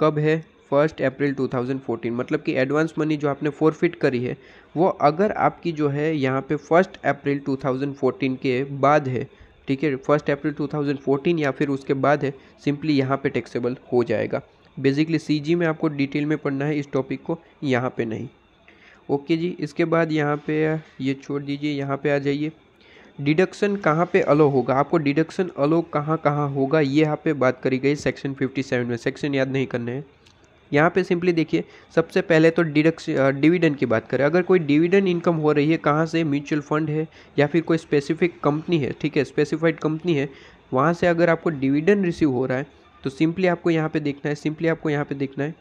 कब है फर्स्ट अप्रैल 2014 मतलब कि एडवांस मनी जो आपने फोरफिट करी है वो अगर आपकी जो है यहाँ पे फर्स्ट अप्रैल 2014 के बाद है ठीक है फर्स्ट अप्रैल 2014 या फिर उसके बाद है सिंपली यहाँ पे टैक्सेबल हो जाएगा बेसिकली सीजी में आपको डिटेल में पढ़ना है इस टॉपिक को यहाँ पे नहीं ओके जी इसके बाद यहाँ पे ये छोड़ दीजिए यहाँ पे आ जाइए डिडक्शन कहाँ पे अलो होगा आपको डिडक्शन अलो कहाँ कहाँ होगा ये यहाँ पे बात करी गई सेक्शन 57 में सेक्शन याद नहीं करने हैं यहाँ पे सिंपली देखिए सबसे पहले तो डिडक्स डिविडेंड की बात करें अगर कोई डिविडेंड इनकम हो रही है कहाँ से म्यूचुअल फंड है या फिर कोई स्पेसिफिक कंपनी है ठीक है स्पेसिफाइड कंपनी है वहाँ से अगर आपको डिविडेंड रिसीव हो रहा है तो सिंपली आपको यहाँ पर देखना है सिंपली आपको यहाँ पर देखना है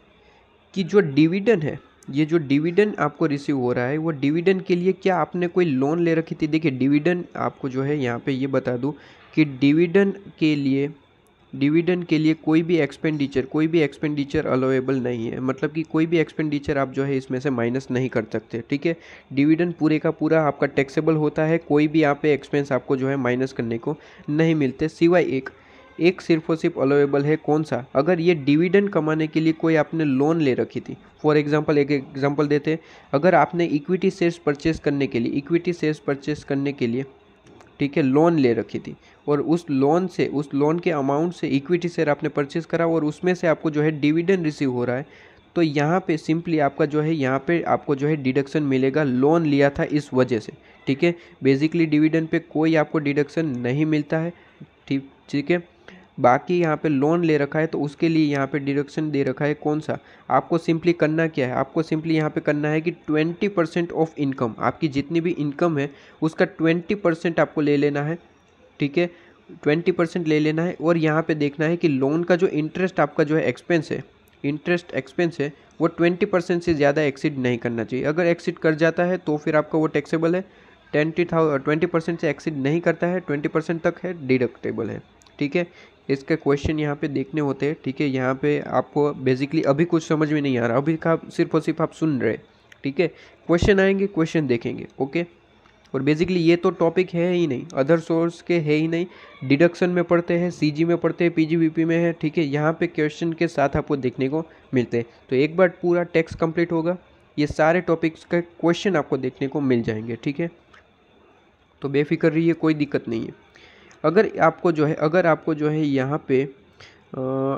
कि जो डिविडेंड है ये जो डिविडेंड आपको रिसीव हो रहा है वो डिविडेंड के लिए क्या आपने कोई लोन ले रखी थी देखिए डिविडेंड आपको जो है यहाँ पे ये बता दूँ कि डिविडेंड के लिए डिविडेंड के लिए कोई भी एक्सपेंडिचर कोई भी एक्सपेंडिचर अलाउेबल नहीं है मतलब कि कोई भी एक्सपेंडिचर आप जो है इसमें से माइनस नहीं कर सकते ठीक है डिविडेंड पूरे का पूरा आपका टैक्सेबल होता है कोई भी यहाँ पे एक्सपेंस आपको जो है माइनस करने को नहीं मिलते सिवाय एक एक सिर्फ और सिर्फ अलाउेबल है कौन सा अगर ये डिविडेंड कमाने के लिए कोई आपने लोन ले रखी थी फॉर एग्जाम्पल एक एग्जाम्पल देते अगर आपने इक्विटी शेयर्स परचेस करने के लिए इक्विटी शेयर्स परचेस करने के लिए ठीक है लोन ले रखी थी और उस लोन से उस लोन के अमाउंट से इक्विटी शेयर आपने परचेज करा और उसमें से आपको जो है डिविडेंड रिसीव हो रहा है तो यहाँ पे सिंपली आपका जो है यहाँ पे आपको जो है डिडक्शन मिलेगा लोन लिया था इस वजह से ठीक है बेसिकली डिविडेंड पे कोई आपको डिडक्शन नहीं मिलता है ठीक ठीक है बाकी यहाँ पे लोन ले रखा है तो उसके लिए यहाँ पे डिडक्शन दे रखा है कौन सा आपको सिंपली करना क्या है आपको सिंपली यहाँ पे करना है कि ट्वेंटी परसेंट ऑफ इनकम आपकी जितनी भी इनकम है उसका ट्वेंटी परसेंट आपको ले लेना है ठीक है ट्वेंटी परसेंट ले लेना है और यहाँ पे देखना है कि लोन का जो इंटरेस्ट आपका जो है एक्सपेंस है इंटरेस्ट एक्सपेंस है वो ट्वेंटी परसेंट से ज़्यादा एक्सीड नहीं करना चाहिए अगर एक्सीड कर जाता है तो फिर आपका वो टैक्सेबल है ट्वेंटी थाउ ट्वेंटी परसेंट से एक्सीड नहीं करता है ट्वेंटी परसेंट तक है डिडक्टेबल है ठीक है इसके क्वेश्चन यहाँ पे देखने होते हैं ठीक है यहाँ पे आपको बेसिकली अभी कुछ समझ में नहीं आ रहा अभी का सिर्फ और सिर्फ आप सुन रहे ठीक है क्वेश्चन आएंगे क्वेश्चन देखेंगे ओके और बेसिकली ये तो टॉपिक है ही नहीं अदर सोर्स के है ही नहीं डिडक्शन में पढ़ते हैं सीजी में पढ़ते हैं पीजीबीपी में है ठीक है यहाँ पे क्वेश्चन के साथ आपको देखने को मिलते हैं तो एक बार पूरा टेक्स्ट कंप्लीट होगा ये सारे टॉपिक्स के क्वेश्चन आपको देखने को मिल जाएंगे ठीक है तो बेफिक्र रहिए कोई दिक्कत नहीं है अगर आपको जो है अगर आपको जो है यहाँ पर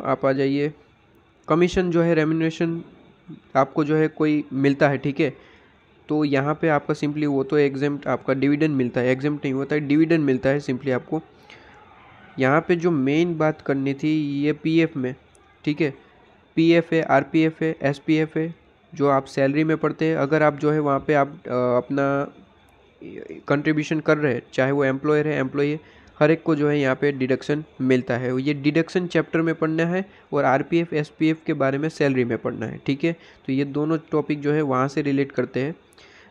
आप आ जाइए कमीशन जो है रेमिनेशन आपको जो है कोई मिलता है ठीक है तो यहाँ पे आपका सिंपली वो तो एग्जाम आपका डिविडेंड मिलता है एग्जाम नहीं होता है डिविडेंड मिलता है सिंपली आपको यहाँ पे जो मेन बात करनी थी ये पीएफ में ठीक है पीएफ है आरपीएफ है एसपीएफ है जो आप सैलरी में पढ़ते हैं अगर आप जो है वहाँ पे आप आ, अपना कंट्रीब्यूशन कर रहे हैं चाहे वो एम्प्लॉयर है एम्प्लॉय है हर एक को जो है यहाँ पे डिडक्शन मिलता है ये डिडक्शन चैप्टर में पढ़ना है और आरपीएफ एसपीएफ के बारे में सैलरी में पढ़ना है ठीक है तो ये दोनों टॉपिक जो है वहाँ से रिलेट करते हैं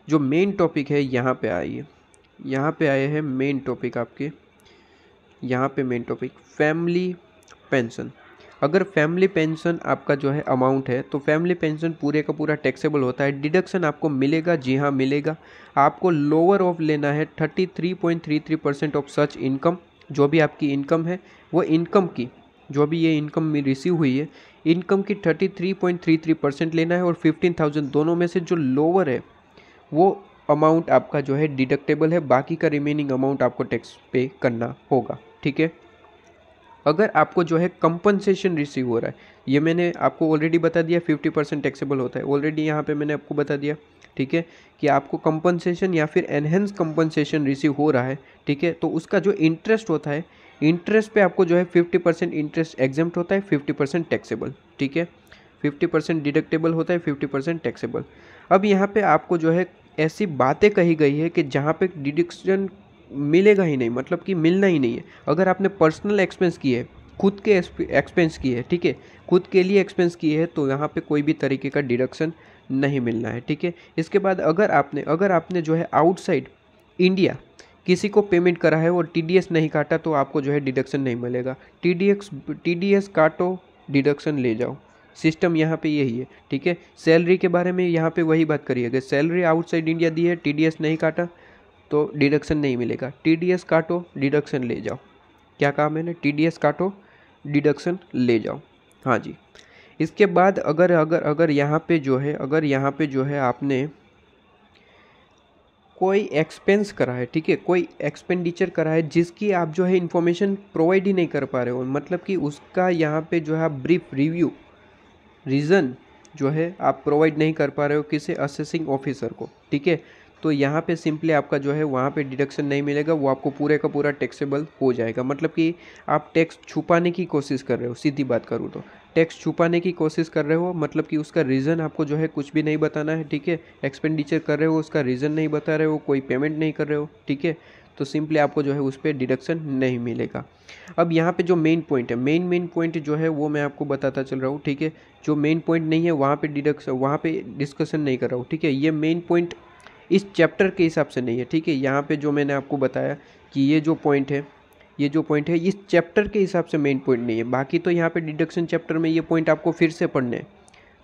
जो मेन टॉपिक है यहाँ पे आइए यहाँ पे आए हैं मेन टॉपिक आपके यहाँ पे मेन टॉपिक फैमिली पेंशन अगर फैमिली पेंशन आपका जो है अमाउंट है तो फैमिली पेंशन पूरे का पूरा टैक्सेबल होता है डिडक्शन आपको मिलेगा जी हाँ मिलेगा आपको लोअर ऑफ लेना है thirty three point three three percent of such income जो भी आपकी इनकम है वो इनकम की जो भी ये इनकम में रिसीव हुई है इनकम की thirty three point three three percent लेना है और फिफ्टीन थाउजेंड दोनों में से जो लोअर है वो अमाउंट आपका जो है डिडक्टेबल है बाकी का रिमेनिंग अमाउंट आपको टैक्स पे करना होगा ठीक है अगर आपको जो है कंपनसेशन रिसीव हो रहा है ये मैंने आपको ऑलरेडी बता दिया फिफ्टी परसेंट टैक्सेबल होता है ऑलरेडी यहाँ पे मैंने आपको बता दिया ठीक है कि आपको कंपनसेशन या फिर एनहेंस कंपनसेशन रिसीव हो रहा है ठीक है तो उसका जो इंटरेस्ट होता है इंटरेस्ट पे आपको जो है फिफ्टी परसेंट इंटरेस्ट एग्जाम्ट होता है फिफ्टी परसेंट टैक्सेबल ठीक है फिफ्टी परसेंट डिडक्टेबल होता है फिफ्टी परसेंट टैक्सेबल अब यहाँ पे आपको जो है ऐसी बातें कही गई है कि जहाँ पे डिडक्शन मिलेगा ही नहीं मतलब कि मिलना ही नहीं है अगर आपने पर्सनल एक्सपेंस किए है खुद के एक्सपेंस किए हैं ठीक है खुद के लिए एक्सपेंस किए हैं तो यहाँ पे कोई भी तरीके का डिडक्शन नहीं मिलना है ठीक है इसके बाद अगर आपने अगर आपने जो है आउटसाइड इंडिया किसी को पेमेंट करा है और टी नहीं काटा तो आपको जो है डिडक्शन नहीं मिलेगा टी डी काटो डिडक्शन ले जाओ सिस्टम यहाँ पे यही है ठीक है सैलरी के बारे में यहाँ पे वही बात करिए अगर सैलरी आउटसाइड इंडिया दी है टीडीएस नहीं काटा तो डिडक्शन नहीं मिलेगा टीडीएस काटो डिडक्शन ले जाओ क्या कहा मैंने टीडीएस काटो डिडक्शन ले जाओ हाँ जी इसके बाद अगर अगर अगर यहाँ पे जो है अगर यहाँ पे जो है आपने कोई एक्सपेंस करा है ठीक है कोई एक्सपेंडिचर करा है जिसकी आप जो है इन्फॉर्मेशन प्रोवाइड ही नहीं कर पा रहे हो मतलब कि उसका यहाँ पे जो है ब्रीफ रिव्यू रीज़न जो है आप प्रोवाइड नहीं कर पा रहे हो किसी असेसिंग ऑफिसर को ठीक है तो यहाँ पे सिंपली आपका जो है वहाँ पे डिडक्शन नहीं मिलेगा वो आपको पूरे का पूरा टैक्सेबल हो जाएगा मतलब कि आप टैक्स छुपाने की कोशिश कर रहे हो सीधी बात करूँ तो टैक्स छुपाने की कोशिश कर रहे हो मतलब कि उसका रीज़न आपको जो है कुछ भी नहीं बताना है ठीक है एक्सपेंडिचर कर रहे हो उसका रीज़न नहीं बता रहे हो कोई पेमेंट नहीं कर रहे हो ठीक है तो सिंपली आपको जो है उस पर डिडक्शन नहीं मिलेगा अब यहाँ पे जो मेन पॉइंट है मेन मेन पॉइंट जो है वो मैं आपको बताता चल रहा हूँ ठीक है जो मेन पॉइंट नहीं है वहाँ पे डिडक्शन वहाँ पे डिस्कशन नहीं कर रहा हूँ ठीक है ये मेन पॉइंट इस चैप्टर के हिसाब से नहीं है ठीक है यहाँ पे जो मैंने आपको बताया कि ये जो पॉइंट है ये जो पॉइंट है इस चैप्टर के हिसाब से मेन पॉइंट नहीं है बाकी तो यहाँ पर डिडक्शन चैप्टर में ये पॉइंट आपको फिर से पढ़ने हैं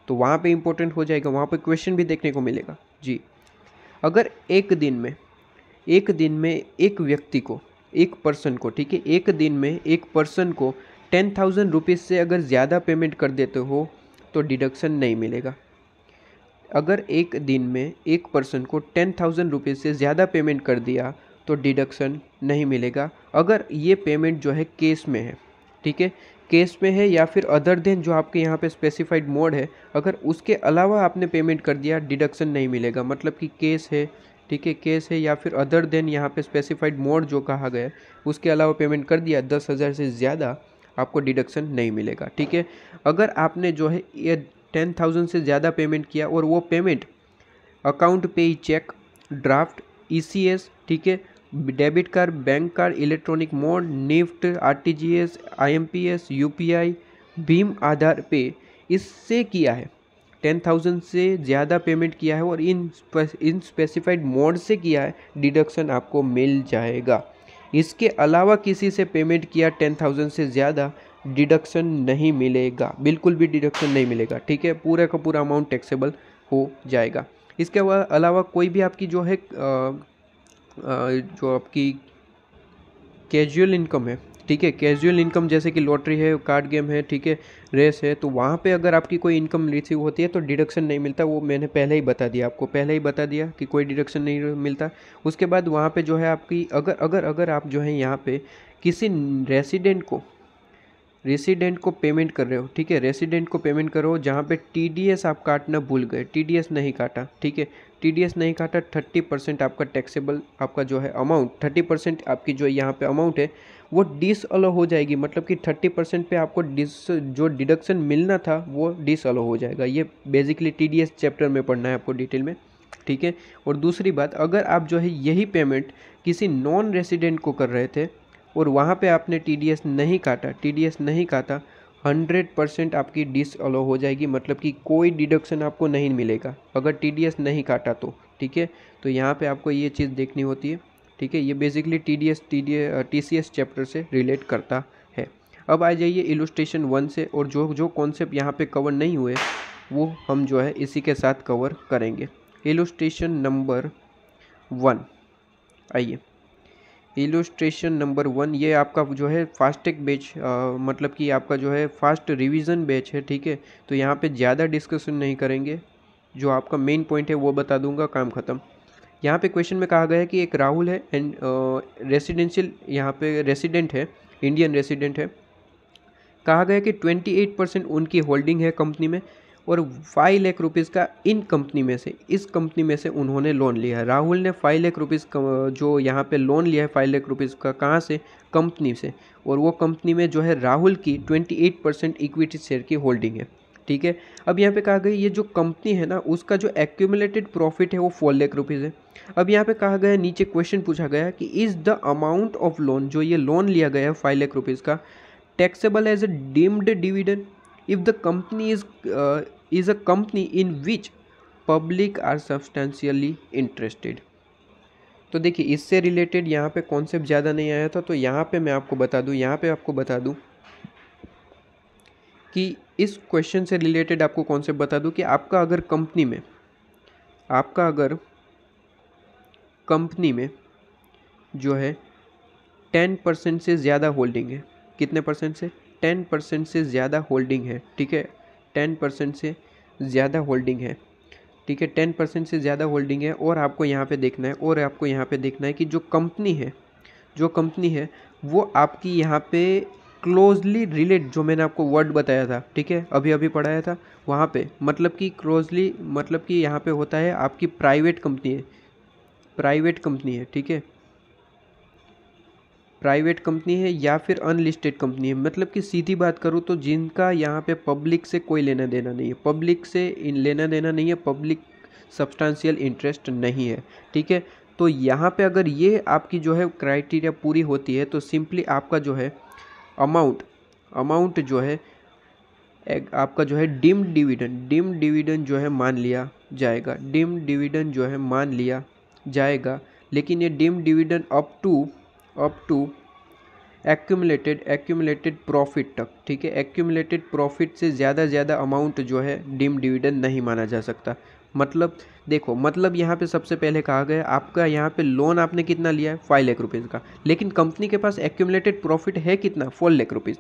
तो वहाँ पे इम्पोर्टेंट हो जाएगा वहाँ पे क्वेश्चन भी देखने को मिलेगा जी अगर एक दिन में एक दिन में एक व्यक्ति को एक पर्सन को ठीक है एक दिन में एक पर्सन को टेन थाउजेंड रुपीज़ से अगर ज़्यादा पेमेंट कर देते हो तो डिडक्शन नहीं मिलेगा अगर एक दिन में एक पर्सन को टेन थाउजेंड रुपीज़ से ज़्यादा पेमेंट कर दिया तो डिडक्शन नहीं मिलेगा अगर ये पेमेंट जो है केस में है ठीक है केस में है या फिर अदर देन जो आपके यहाँ पे स्पेसिफाइड मोड है अगर उसके अलावा आपने पेमेंट कर दिया डिडक्शन नहीं मिलेगा मतलब कि केस है ठीक है केस है या फिर अदर देन यहाँ पे स्पेसिफाइड मोड जो कहा गया उसके अलावा पेमेंट कर दिया दस हज़ार से ज़्यादा आपको डिडक्शन नहीं मिलेगा ठीक है अगर आपने जो है ये टेन थाउजेंड से ज़्यादा पेमेंट किया और वो payment account payee check draft ई ठीक है debit card bank card electronic mode NEFT R T G S I M P S U P I भीम आधार पे इससे किया है टेन थाउजेंड से ज़्यादा पेमेंट किया है और इन इन स्पेसिफाइड मोड से किया है डिडक्शन आपको मिल जाएगा इसके अलावा किसी से पेमेंट किया टेन थाउजेंड से ज़्यादा डिडक्शन नहीं मिलेगा बिल्कुल भी डिडक्शन नहीं मिलेगा ठीक है पूरे का पूरा अमाउंट टैक्सेबल हो जाएगा इसके अलावा कोई भी आपकी जो है आ, आ, जो आपकी कैजुअल इनकम है ठीक है कैजुअल इनकम जैसे कि लॉटरी है कार्ड गेम है ठीक है रेस है तो वहाँ पे अगर आपकी कोई इनकम रिसीव होती है तो डिडक्शन नहीं मिलता वो मैंने पहले ही बता दिया आपको पहले ही बता दिया कि कोई डिडक्शन नहीं मिलता उसके बाद वहाँ पे जो है आपकी अगर अगर अगर आप जो है यहाँ पे किसी रेसिडेंट को रेसिडेंट को पेमेंट कर रहे हो ठीक है रेसिडेंट को पेमेंट करो जहाँ पे टीडीएस आप काटना भूल गए टीडीएस नहीं काटा ठीक है टीडीएस नहीं काटा थर्टी परसेंट आपका टैक्सेबल आपका जो है अमाउंट थर्टी परसेंट आपकी जो यहाँ पे अमाउंट है वो डिसअलो हो जाएगी मतलब कि थर्टी परसेंट पर आपको डिस जो डिडक्शन मिलना था वो डिसअलो हो जाएगा ये basically T D S chapter में पढ़ना है आपको डिटेल में ठीक है और दूसरी बात अगर आप जो है यही पेमेंट किसी नॉन रेसिडेंट को कर रहे थे और वहाँ पे आपने टी डी एस नहीं काटा टी डी एस नहीं काटा हंड्रेड परसेंट आपकी डिस अलो हो जाएगी मतलब कि कोई डिडक्शन आपको नहीं मिलेगा अगर टी डी एस नहीं काटा तो ठीक है तो यहाँ पे आपको ये चीज़ देखनी होती है ठीक है ये basically T D S T D T C S chapter से रिलेट करता है अब आ जाइए इलुस्ट्रेशन वन से और जो जो कॉन्सेप्ट यहाँ पे कवर नहीं हुए वो हम जो है इसी के साथ कवर करेंगे इलुस्ट्रेशन नंबर वन आइए इलुस्ट्रेशन नंबर वन ये आपका जो है फास्टेक बैच मतलब कि आपका जो है फास्ट रिविज़न बैच है ठीक है तो यहाँ पर ज़्यादा डिस्कशन नहीं करेंगे जो आपका मेन पॉइंट है वो बता दूंगा काम ख़त्म यहाँ पे क्वेश्चन में कहा गया है कि एक राहुल है एंड रेसिडेंशियल यहाँ पे रेसिडेंट है इंडियन रेसिडेंट है कहा गया कि ट्वेंटी एट परसेंट उनकी होल्डिंग है कंपनी में और फाइव लाख रुपीज़ का इन कंपनी में से इस कंपनी में से उन्होंने लोन लिया है राहुल ने फाइव लाख रुपीज़ जो यहाँ पे लोन लिया है फाइव लाख रुपीज़ का कहाँ से कंपनी से और वो कंपनी में जो है राहुल की twenty eight percent equity share की होल्डिंग है ठीक है अब यहाँ पे कहा गया ये जो कंपनी है ना उसका जो एक्यूमुलेटेड प्रॉफिट है वो फोर लाख रुपीज़ है अब यहाँ पे कहा गया नीचे क्वेश्चन पूछा गया कि is the amount of loan जो ये लोन लिया गया है फाइव लाख रुपीज़ का taxable as a deemed dividend if the company is is a company in which public are substantially interested तो देखिए इससे रिलेटेड यहाँ पे कॉन्सेप्ट ज़्यादा नहीं आया था तो यहाँ पे मैं आपको बता दूँ यहाँ पे आपको बता दूँ कि इस क्वेश्चन से रिलेटेड आपको कॉन्सेप्ट बता दूं कि आपका अगर कंपनी में आपका अगर कंपनी में जो है टेन परसेंट से ज़्यादा होल्डिंग है कितने परसेंट से टेन परसेंट से ज़्यादा होल्डिंग है ठीक है टेन परसेंट से ज़्यादा होल्डिंग है ठीक है टेन परसेंट से ज़्यादा होल्डिंग है और आपको यहाँ पे देखना है और आपको यहाँ पे देखना है कि जो कंपनी है जो कंपनी है वो आपकी यहाँ पे क्लोजली रिलेट जो मैंने आपको वर्ड बताया था ठीक है अभी अभी पढ़ाया था वहाँ पे मतलब कि क्लोजली मतलब कि यहाँ पे होता है आपकी प्राइवेट कंपनी है प्राइवेट कंपनी है ठीक है प्राइवेट कंपनी है या फिर अनलिस्टेड कंपनी है मतलब कि सीधी बात करूँ तो जिनका यहाँ पे पब्लिक से कोई लेना देना नहीं है पब्लिक से इन लेना देना नहीं है पब्लिक सब्सटेंशियल इंटरेस्ट नहीं है ठीक है तो यहाँ पे अगर ये आपकी जो है क्राइटेरिया पूरी होती है तो सिंपली आपका जो है अमाउंट अमाउंट जो है एक आपका जो है डिम डिविडेंड डिम डिविडेंड जो है मान लिया जाएगा डिम डिविडेंड जो है मान लिया जाएगा लेकिन ये deemed dividend up to up to accumulated accumulated profit तक ठीक है एक्यूमलेटेड प्रॉफिट से ज़्यादा ज़्यादा अमाउंट जो है डिम डिविडेंड नहीं माना जा सकता मतलब देखो मतलब यहाँ पे सबसे पहले कहा गया आपका यहाँ पे लोन आपने कितना लिया है फाइव लाख रुपीज़ का लेकिन कंपनी के पास एक्यूमलेटेड प्रॉफिट है कितना फोर लाख रुपीज़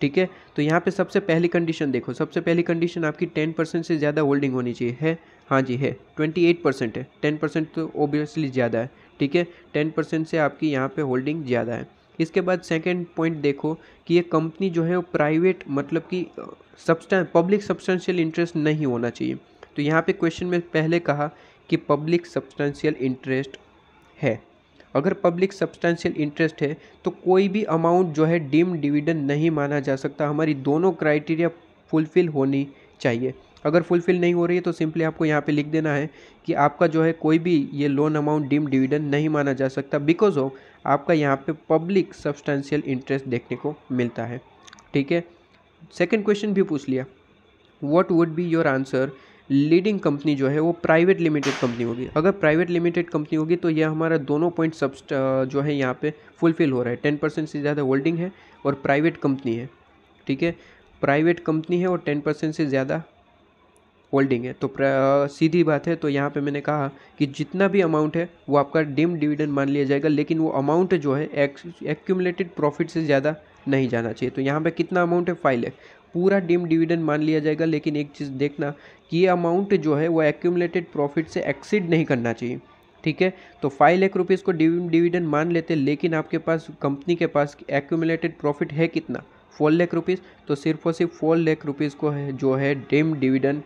ठीक है तो यहाँ पे सबसे पहली कंडीशन देखो सबसे पहली कंडीशन आपकी टेन परसेंट से ज़्यादा होल्डिंग होनी चाहिए है हाँ जी है ट्वेंटी एट परसेंट है टेन परसेंट तो ओबियसली ज़्यादा है ठीक है टेन परसेंट से आपकी यहाँ पे होल्डिंग ज़्यादा है इसके बाद सेकंड पॉइंट देखो कि ये कंपनी जो है वो प्राइवेट मतलब कि सब्सटें पब्लिक सब्सटेंशियल इंटरेस्ट नहीं होना चाहिए तो यहाँ पे क्वेश्चन में पहले कहा कि पब्लिक सब्सटेंशियल इंटरेस्ट है अगर पब्लिक सब्सटेंशियल इंटरेस्ट है तो कोई भी अमाउंट जो है डीम डिविडेंड नहीं माना जा सकता हमारी दोनों क्राइटेरिया फुलफ़िल होनी चाहिए अगर फुलफ़िल नहीं हो रही है तो सिंपली आपको यहाँ पे लिख देना है कि आपका जो है कोई भी ये लोन अमाउंट डीम डिविडेंड नहीं माना जा सकता बिकॉज ऑफ आपका यहाँ पे पब्लिक सब्सटेंशियल इंटरेस्ट देखने को मिलता है ठीक है सेकेंड क्वेश्चन भी पूछ लिया what would be your answer leading company जो है वो प्राइवेट लिमिटेड कंपनी होगी अगर प्राइवेट लिमिटेड कंपनी होगी तो यह हमारा दोनों पॉइंट सब जो है यहाँ पे फुलफिल हो रहा है टेन परसेंट से ज़्यादा होल्डिंग है और प्राइवेट कंपनी है ठीक है प्राइवेट कंपनी है और टेन परसेंट से ज़्यादा होल्डिंग है तो सीधी बात है तो यहाँ पे मैंने कहा कि जितना भी अमाउंट है वो आपका डिम डिविडेंड मान लिया जाएगा लेकिन वो अमाउंट जो है एक्यूमलेटेड प्रॉफिट से ज़्यादा नहीं जाना चाहिए तो यहाँ पे कितना अमाउंट है फाइव लैख पूरा डीम डिविडेंड मान लिया जाएगा लेकिन एक चीज़ देखना कि ये अमाउंट जो है वो एक्यूमलेटेड प्रॉफिट से एक्सीड नहीं करना चाहिए ठीक है तो फाइव लाख रुपीज़ को डिविडेंड मान लेते लेकिन आपके पास कंपनी के पास एक्यूमलेटेड प्रॉफिट है कितना फोर लाख रुपीज़ तो सिर्फ और सिर्फ फोर लाख रुपीज़ को है जो है डीम डिविडेंड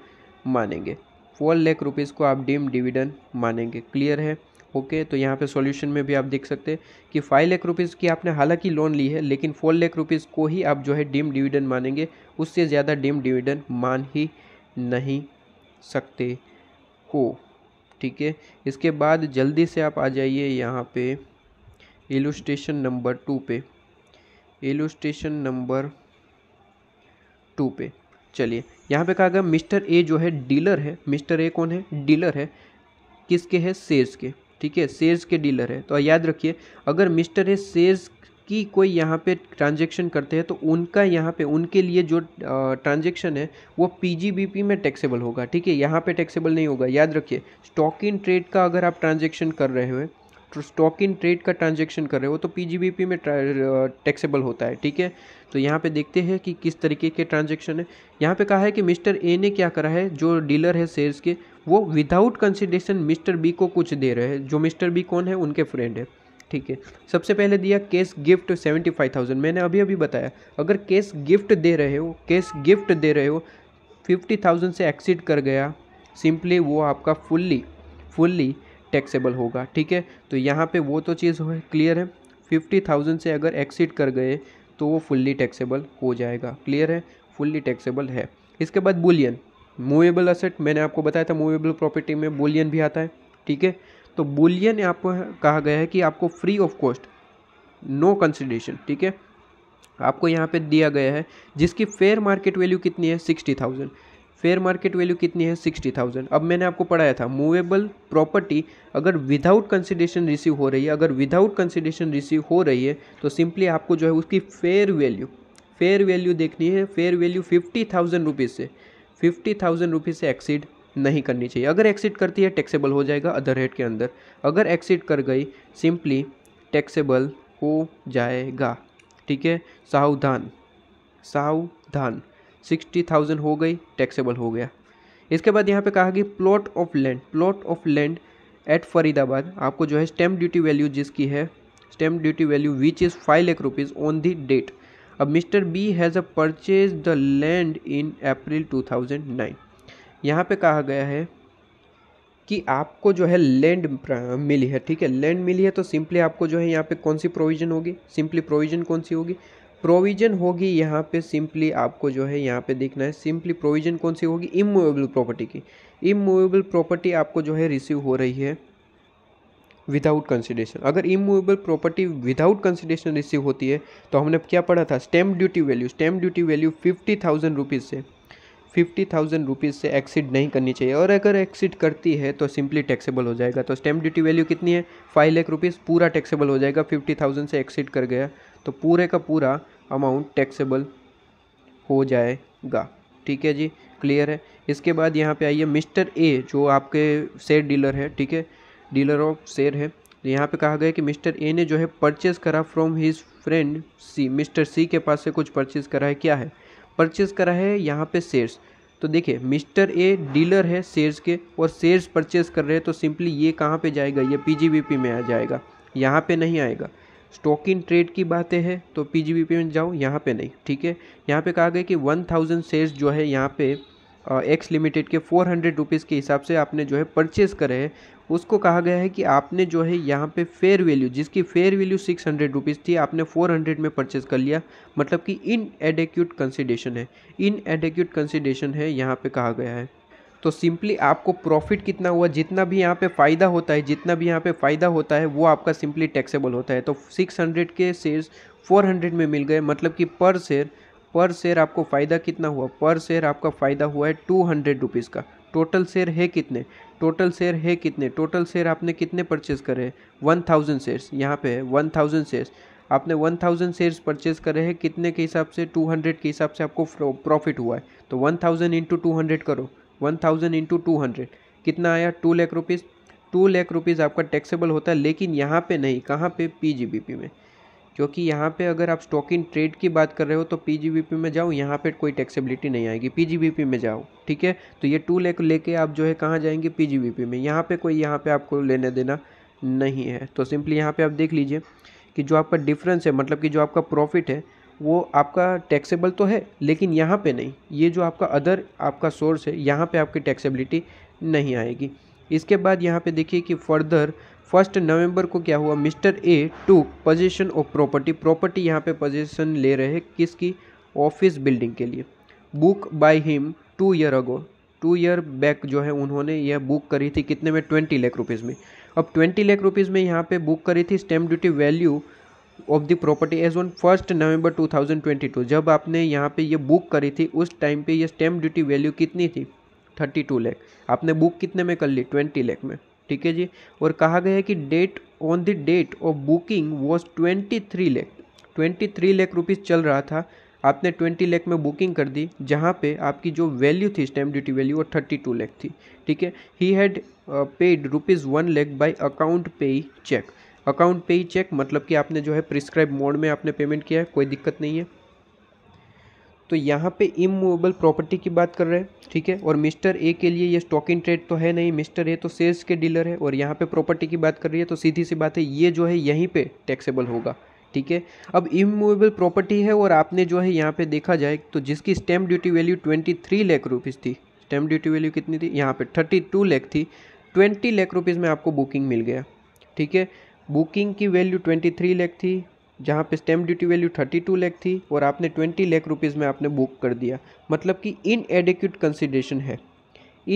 मानेंगे फोर लाख रुपीज़ को आप डीम डिविडेंड मानेंगे क्लियर है ओके तो यहाँ पे सॉल्यूशन में भी आप देख सकते हैं कि फाइव लाख रुपीज़ की आपने हालांकि लोन ली है लेकिन फोर लाख रुपीज़ को ही आप जो है डीम डिविडेंड मानेंगे उससे ज़्यादा डीम डिविडेंड मान ही नहीं सकते हो ठीक है इसके बाद जल्दी से आप आ जाइए यहाँ पे एलुस्टेशन नंबर टू पे एलुस्टेशन नंबर टू पे चलिए यहाँ पे कहा गया मिस्टर ए जो है डीलर है मिस्टर ए कौन है डीलर है किसके है सेल्स के ठीक है शेयर्स के डीलर है तो याद रखिए अगर मिस्टर है शेयर्स की कोई यहाँ पे ट्रांजेक्शन करते हैं तो उनका यहाँ पे उनके लिए जो ट्रांजेक्शन है वो पीजीबीपी में टैक्सेबल होगा ठीक है यहाँ पे टैक्सेबल नहीं होगा याद रखिए स्टॉक इन ट्रेड का अगर आप ट्रांजेक्शन कर रहे हो स्टॉक इन ट्रेड का ट्रांजेक्शन कर रहे हो तो पीजीबीपी तो में टैक्सेबल होता है ठीक है तो यहाँ पे देखते हैं कि किस तरीके के ट्रांजेक्शन है यहाँ पे कहा है कि मिस्टर ए ने क्या करा है जो डीलर है शेयर्स के वो विदाउट कंसिडरेशन मिस्टर बी को कुछ दे रहे हैं जो मिस्टर बी कौन है उनके फ्रेंड है ठीक है सबसे पहले दिया case gift seventy five thousand मैंने अभी अभी बताया अगर केस गिफ्ट दे रहे हो केस गिफ्ट दे रहे हो फिफ्टी थाउजेंड से एक्सीड कर गया सिंपली वो आपका फुल्ली फुल्ली टैक्सेबल होगा ठीक है तो यहाँ पे वो तो चीज़ हो क्लियर है फिफ्टी थाउजेंड से अगर एक्सीड कर गए तो वो फुल्ली टैक्सेबल हो जाएगा क्लियर है फुल्ली टैक्सेबल है इसके बाद बुलियन मूवेबल असेट मैंने आपको बताया था मूवेबल प्रॉपर्टी में बुलियन भी आता है ठीक है तो बुलियन आपको कहा गया है कि आपको free of cost no consideration ठीक है आपको यहाँ पे दिया गया है जिसकी फेयर मार्केट वैल्यू कितनी है sixty thousand fair market value कितनी है सिक्सटी थाउजेंड अब मैंने आपको पढ़ाया था मूवेबल प्रॉपर्टी अगर विदाउट कंसिडेशन रिसीव हो रही है अगर विदाउट कंसिडेशन रिसीव हो रही है तो सिंपली आपको जो है उसकी फेयर वैल्यू फेयर वैल्यू देखनी है fair value fifty thousand rupees से फिफ्टी थाउजेंड रुपीज़ से एक्सीड नहीं करनी चाहिए अगर एक्सीड करती है टैक्सेबल हो जाएगा अदर हेड के अंदर अगर एक्सीड कर गई सिंपली टैक्सेबल हो जाएगा ठीक है सावधान सावधान सिक्सटी थाउजेंड हो गई टैक्सेबल हो गया इसके बाद यहाँ पे कहा कि plot of land plot of land at Faridabad आपको जो है स्टैम्प ड्यूटी वैल्यू जिसकी है stamp duty value which is five lakh rupees on the date अब mister B has a purchase the land in April 2009 यहाँ पे कहा गया है कि आपको जो है लैंड मिली है ठीक है लैंड मिली है तो सिंपली आपको जो है यहाँ पे कौन सी प्रोविज़न होगी सिंपली प्रोविज़न कौन सी होगी प्रोविज़न होगी यहाँ पे सिंपली आपको जो है यहाँ पे देखना है सिंपली प्रोविज़न कौन सी होगी इमूवेबल प्रॉपर्टी की इमूवेबल प्रॉपर्टी आपको जो है रिसीव हो रही है विदाउट कंसिडेशन अगर immovable property without consideration receive होती है तो हमने क्या पढ़ा था stamp duty value stamp duty value fifty thousand rupees से फिफ्टी थाउजेंड रुपीज़ से एक्सीड नहीं करनी चाहिए और अगर एक्सीड करती है तो सिंपली टैक्सेबल हो जाएगा तो स्टैम्प ड्यूटी वैल्यू कितनी है फाइव लाख रुपीज़ पूरा टैक्सेबल हो जाएगा फिफ्टी थाउजेंड से एक्सीड कर गया तो पूरे का पूरा अमाउंट टैक्सेबल हो जाएगा ठीक है जी क्लियर है इसके बाद यहाँ पे आइए मिस्टर ए जो आपके शेयर डीलर है ठीक है डीलर ऑफ शेयर है यहाँ पे कहा गया कि मिस्टर ए ने जो है परचेज़ करा from his friend C mister C के पास से कुछ परचेज़ करा है क्या है परचेज़ करा है यहाँ पे शेयर्स तो देखिए मिस्टर ए डीलर है शेयर्स के और शेयर्स परचेज़ कर रहे हैं तो सिंपली ये कहाँ पे जाएगा ये पी में आ जाएगा यहाँ पे नहीं आएगा स्टॉक इन ट्रेड की बातें हैं तो पी में जाओ यहाँ पे नहीं ठीक है यहाँ पे कहा गया कि वन थाउजेंड शेयर्स जो है यहाँ पे एक्स लिमिटेड के फोर हंड्रेड रुपीज़ के हिसाब से आपने जो है परचेज़ करे है उसको कहा गया है कि आपने जो है यहाँ पे फेयर वैल्यू जिसकी fair value six hundred rupees थी आपने फोर हंड्रेड में परचेज कर लिया मतलब कि इन एडेक्यूट कंसिडेशन है इन एडेक्यूट कंसिडेशन है यहाँ पे कहा गया है तो सिंपली आपको प्रॉफिट कितना हुआ जितना भी यहाँ पे फ़ायदा होता है जितना भी यहाँ पे फ़ायदा होता है वो आपका सिंपली टैक्सेबल होता है तो 600 के शेयर्स 400 में मिल गए मतलब कि पर शेयर पर शेयर आपको फ़ायदा कितना हुआ पर शेयर आपका फ़ायदा हुआ है टू हंड्रेड रुपीज़ का टोटल शेयर है कितने टोटल शेयर है कितने टोटल शेयर आपने कितने परचेज करे वन थाउजेंड शेयर्स यहाँ पे है वन थाउजेंड शेयर्स आपने वन थाउजेंड शेयर्स परचेज करे हैं कितने के हिसाब से टू हंड्रेड के हिसाब से आपको प्रॉफिट हुआ है तो one thousand into two hundred करो one thousand into two hundred कितना आया two lakh rupees two lakh rupees आपका टैक्सेबल होता है लेकिन यहाँ पे नहीं कहाँ पे पी में क्योंकि यहाँ पे अगर आप स्टॉक इन ट्रेड की बात कर रहे हो तो पीजीबीपी में जाओ यहाँ पे कोई टैक्सेबिलिटी नहीं आएगी पीजीबीपी में जाओ ठीक है तो ये टू लेख लेके आप जो है कहाँ जाएंगे पीजीबीपी में यहाँ पे कोई यहाँ पे आपको लेने देना नहीं है तो सिंपली यहाँ पे आप देख लीजिए कि जो आपका डिफरेंस है मतलब कि जो आपका प्रॉफिट है वो आपका टैक्सेबल तो है लेकिन यहाँ पर नहीं ये जो आपका अदर आपका सोर्स है यहाँ पर आपकी टैक्सेबिलिटी नहीं आएगी इसके बाद यहाँ पर देखिए कि फर्दर फर्स्ट नवंबर को क्या हुआ mister A took possession of property property यहाँ पे पोजीशन ले रहे हैं किसकी ऑफिस बिल्डिंग के लिए book by him two year ago two year back जो है उन्होंने यह बुक करी थी कितने में ट्वेंटी लाख रुपीज़ में अब ट्वेंटी लाख रुपीज़ में यहाँ पे बुक करी थी stamp duty value of the property as on first November 2022 जब आपने यहाँ पे ये बुक करी थी उस टाइम पे ये स्टैम्प ड्यूटी वैल्यू कितनी थी 32 लाख आपने बुक कितने में कर ली 20 लाख में ठीक है जी और कहा गया है कि date on the date of booking was twenty three lakh twenty three lakh rupees चल रहा था आपने ट्वेंटी लेख में बुकिंग कर दी जहाँ पे आपकी जो वैल्यू थी स्टैम्प ड्यूटी वैल्यू वो थर्टी टू लैख थी ठीक है he had paid rupees one lakh by account payee check account payee check मतलब कि आपने जो है प्रिस्क्राइब मोड में आपने पेमेंट किया है कोई दिक्कत नहीं है तो यहाँ पे इमूवेबल प्रॉपर्टी की बात कर रहे हैं ठीक है और मिस्टर ए के लिए ये स्टॉक इन ट्रेड तो है नहीं मिस्टर ए तो सेल्स के डीलर है और यहाँ पे प्रॉपर्टी की बात कर रही है तो सीधी सी बात है ये जो है यहीं पे टैक्सेबल होगा ठीक है अब इमूवेबल प्रॉपर्टी है और आपने जो है यहाँ पे देखा जाए तो जिसकी stamp duty value twenty three lakh rupees थी स्टैम्प ड्यूटी वैल्यू कितनी थी यहाँ पर थर्टी टू लाख थी ट्वेंटी लाख रुपीज़ में आपको बुकिंग मिल गया ठीक है बुकिंग की वैल्यू ट्वेंटी थ्री लाख थी जहाँ पे stamp duty value thirty two lakh थी और आपने ट्वेंटी लैख रुपीज़ में आपने बुक कर दिया मतलब कि इन एडिक्यूट कंसिडेशन है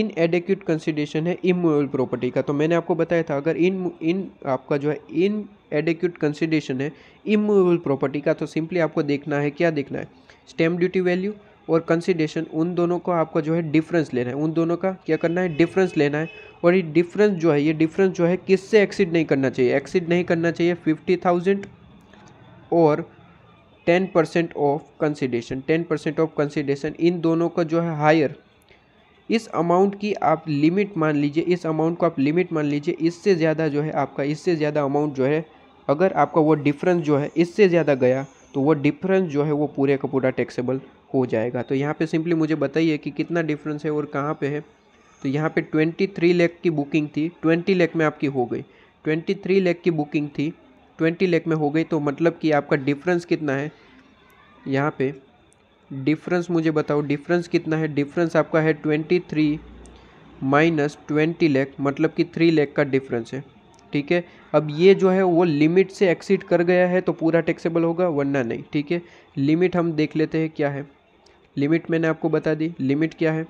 इन एडिक्यूट कंसिडेशन है इमूवेबल प्रॉपर्टी का तो मैंने आपको बताया था अगर इन इन आपका जो है इन एडिक्यूट कंसिडेशन है इमूवेबल प्रॉपर्टी का तो सिंपली आपको देखना है क्या देखना है स्टैम्प ड्यूटी वैल्यू और कंसिडेशन उन दोनों को आपका जो है डिफरेंस लेना है उन दोनों का क्या करना है डिफरेंस लेना है और ये डिफरेंस जो है ये डिफरेंस जो है किससे एक्सीड नहीं करना चाहिए एक्सीड नहीं करना चाहिए फिफ्टी थाउजेंड और ten percent of consideration ten percent of consideration इन दोनों का जो है हायर इस अमाउंट की आप लिमिट मान लीजिए इस अमाउंट को आप लिमिट मान लीजिए इससे ज़्यादा जो है आपका इससे ज़्यादा अमाउंट जो है अगर आपका वो डिफरेंस जो है इससे ज़्यादा गया तो वो डिफरेंस जो है वो पूरे का पूरा टैक्सेबल हो जाएगा तो यहाँ पे सिंपली मुझे बताइए कि कितना डिफरेंस है और कहाँ पे है तो यहाँ पे ट्वेंटी थ्री की बुकिंग थी ट्वेंटी लेख में आपकी हो गई ट्वेंटी थ्री की बुकिंग थी ट्वेंटी लेख में हो गई तो मतलब कि आपका डिफरेंस कितना है यहाँ पे डिफरेंस मुझे बताओ डिफरेंस कितना है डिफरेंस आपका है ट्वेंटी थ्री माइनस ट्वेंटी लेख मतलब कि थ्री लेख का डिफरेंस है ठीक है अब ये जो है वो लिमिट से एक्सीड कर गया है तो पूरा टैक्सेबल होगा वरना नहीं ठीक है लिमिट हम देख लेते हैं क्या है लिमिट मैंने आपको बता दी लिमिट क्या है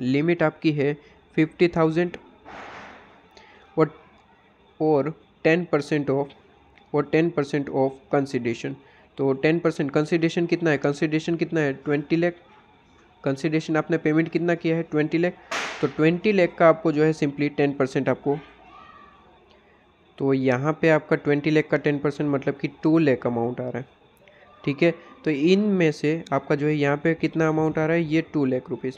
लिमिट आपकी है फिफ्टी थाउजेंड और टेन परसेंट ऑफ और टेन परसेंट ऑफ कंसिडेशन तो टेन परसेंट कंसिडेशन कितना है कंसिडेशन कितना है ट्वेंटी लैख कंसिडेशन आपने पेमेंट कितना किया है ट्वेंटी लैख तो ट्वेंटी लैख का आपको जो है सिंपली टेन परसेंट आपको तो यहाँ पे आपका ट्वेंटी लैख का टेन परसेंट मतलब कि टू लैख अमाउंट आ रहा है ठीक है तो इन में से आपका जो है यहाँ पे कितना अमाउंट आ रहा है ये टू लैख रुपीज़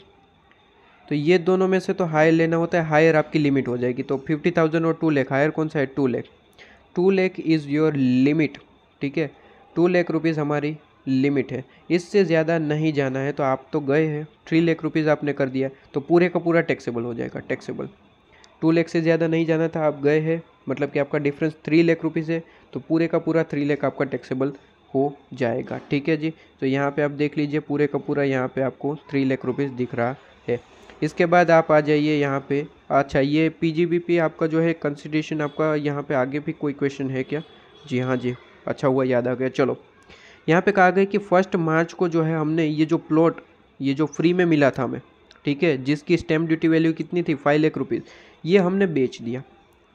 तो ये दोनों में से तो हायर लेना होता है हायर आपकी लिमिट हो जाएगी तो फिफ्टी थाउजेंड और टू लैख हायर कौन सा है two lakh two lakh is your limit ठीक है टू लेख रुपीज़ हमारी लिमिट है इससे ज़्यादा नहीं जाना है तो आप तो गए हैं थ्री लेख रुपीज़ आपने कर दिया तो पूरे का पूरा टैक्सेबल हो जाएगा टैक्सेबल टू लेख से ज़्यादा नहीं जाना था आप गए हैं मतलब कि आपका डिफरेंस थ्री लेख रुपीज़ है तो पूरे का पूरा थ्री लेख आपका टैक्सेबल हो जाएगा ठीक है जी तो यहाँ पे आप देख लीजिए पूरे का पूरा यहाँ पे आपको थ्री लेख रुपीज़ दिख रहा है इसके बाद आप आ जाइए यहाँ पे अच्छा ये पी आपका जो है कंसिडेशन आपका यहाँ पे आगे भी कोई क्वेश्चन है क्या जी हाँ जी अच्छा हुआ याद आ गया चलो यहाँ पे कहा गया कि फर्स्ट मार्च को जो है हमने ये जो प्लॉट ये जो फ्री में मिला था हमें ठीक है जिसकी स्टैम्प ड्यूटी वैल्यू कितनी थी फाइव लेख रुपीज़ ये हमने बेच दिया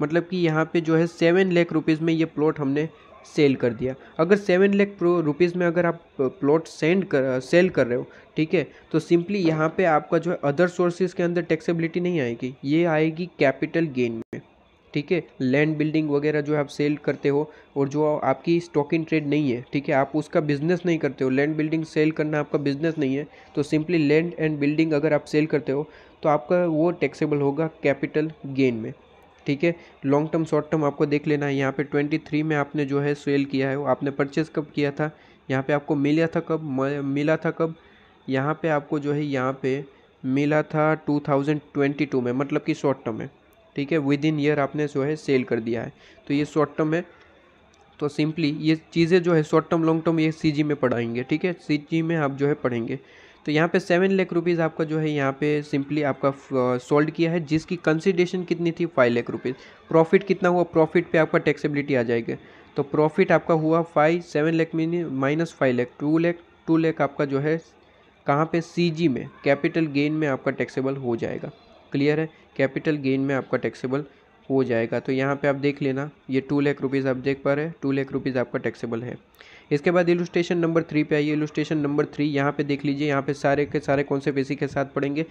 मतलब कि यहाँ पर जो है सेवन लाख रुपीज़ में ये प्लॉट हमने सेल कर दिया अगर सेवन लेख रुपीज़ में अगर आप प्लॉट सेंड कर सेल कर रहे हो ठीक है तो सिंपली यहाँ पे आपका जो है अदर सोर्सेज के अंदर टैक्सेबिलिटी नहीं आएगी ये आएगी कैपिटल गेन में ठीक है लैंड बिल्डिंग वगैरह जो आप सेल करते हो और जो आपकी स्टॉक इन ट्रेड नहीं है ठीक है आप उसका बिजनेस नहीं करते हो लैंड बिल्डिंग सेल करना आपका बिजनेस नहीं है तो सिंपली लैंड एंड बिल्डिंग अगर आप सेल करते हो तो आपका वो टैक्सेबल होगा कैपिटल गेन में ठीक है लॉन्ग टर्म शॉर्ट टर्म आपको देख लेना है यहाँ पे 23 में आपने जो है सेल किया है आपने परचेज कब किया था यहाँ पे आपको मिला था कब मिला था कब यहाँ पे आपको जो है यहाँ पे मिला था 2022 में मतलब कि शॉर्ट टर्म है ठीक है विद इन ईयर आपने जो है सेल कर दिया है तो ये शॉर्ट टर्म है तो सिंपली ये चीज़ें जो है शॉर्ट टर्म लॉन्ग टर्म ये सी में पढ़ाएंगे ठीक है सी में आप जो है पढ़ेंगे तो यहाँ पे सेवन लाख रुपीज़ आपका जो है यहाँ पे सिंपली आपका सोल्ड किया है जिसकी कंसिडेशन कितनी थी फाइव लाख रुपीज़ प्रॉफिट कितना हुआ प्रॉफिट पे आपका टैक्सेबिलिटी आ जाएगी तो प्रॉफिट आपका हुआ फाइव सेवन लाख मीनि minus five lakh two lakh two lakh आपका जो है कहाँ पे सी में कैपिटल गेन में आपका टैक्सेबल हो जाएगा क्लियर है कैपिटल गेन में आपका टैक्सेबल हो जाएगा तो यहाँ पर आप देख लेना ये टू लाख रुपीज़ आप देख पा रहे हैं टू लाख रुपीज़ आपका टैक्सेबल है इसके बाद इलुस्टेशन नंबर थ्री पे आइए इलुस्टेशन नंबर थ्री यहाँ पे देख लीजिए यहाँ पे सारे के सारे कॉन्सेप्ट इसी के साथ पढ़ेंगे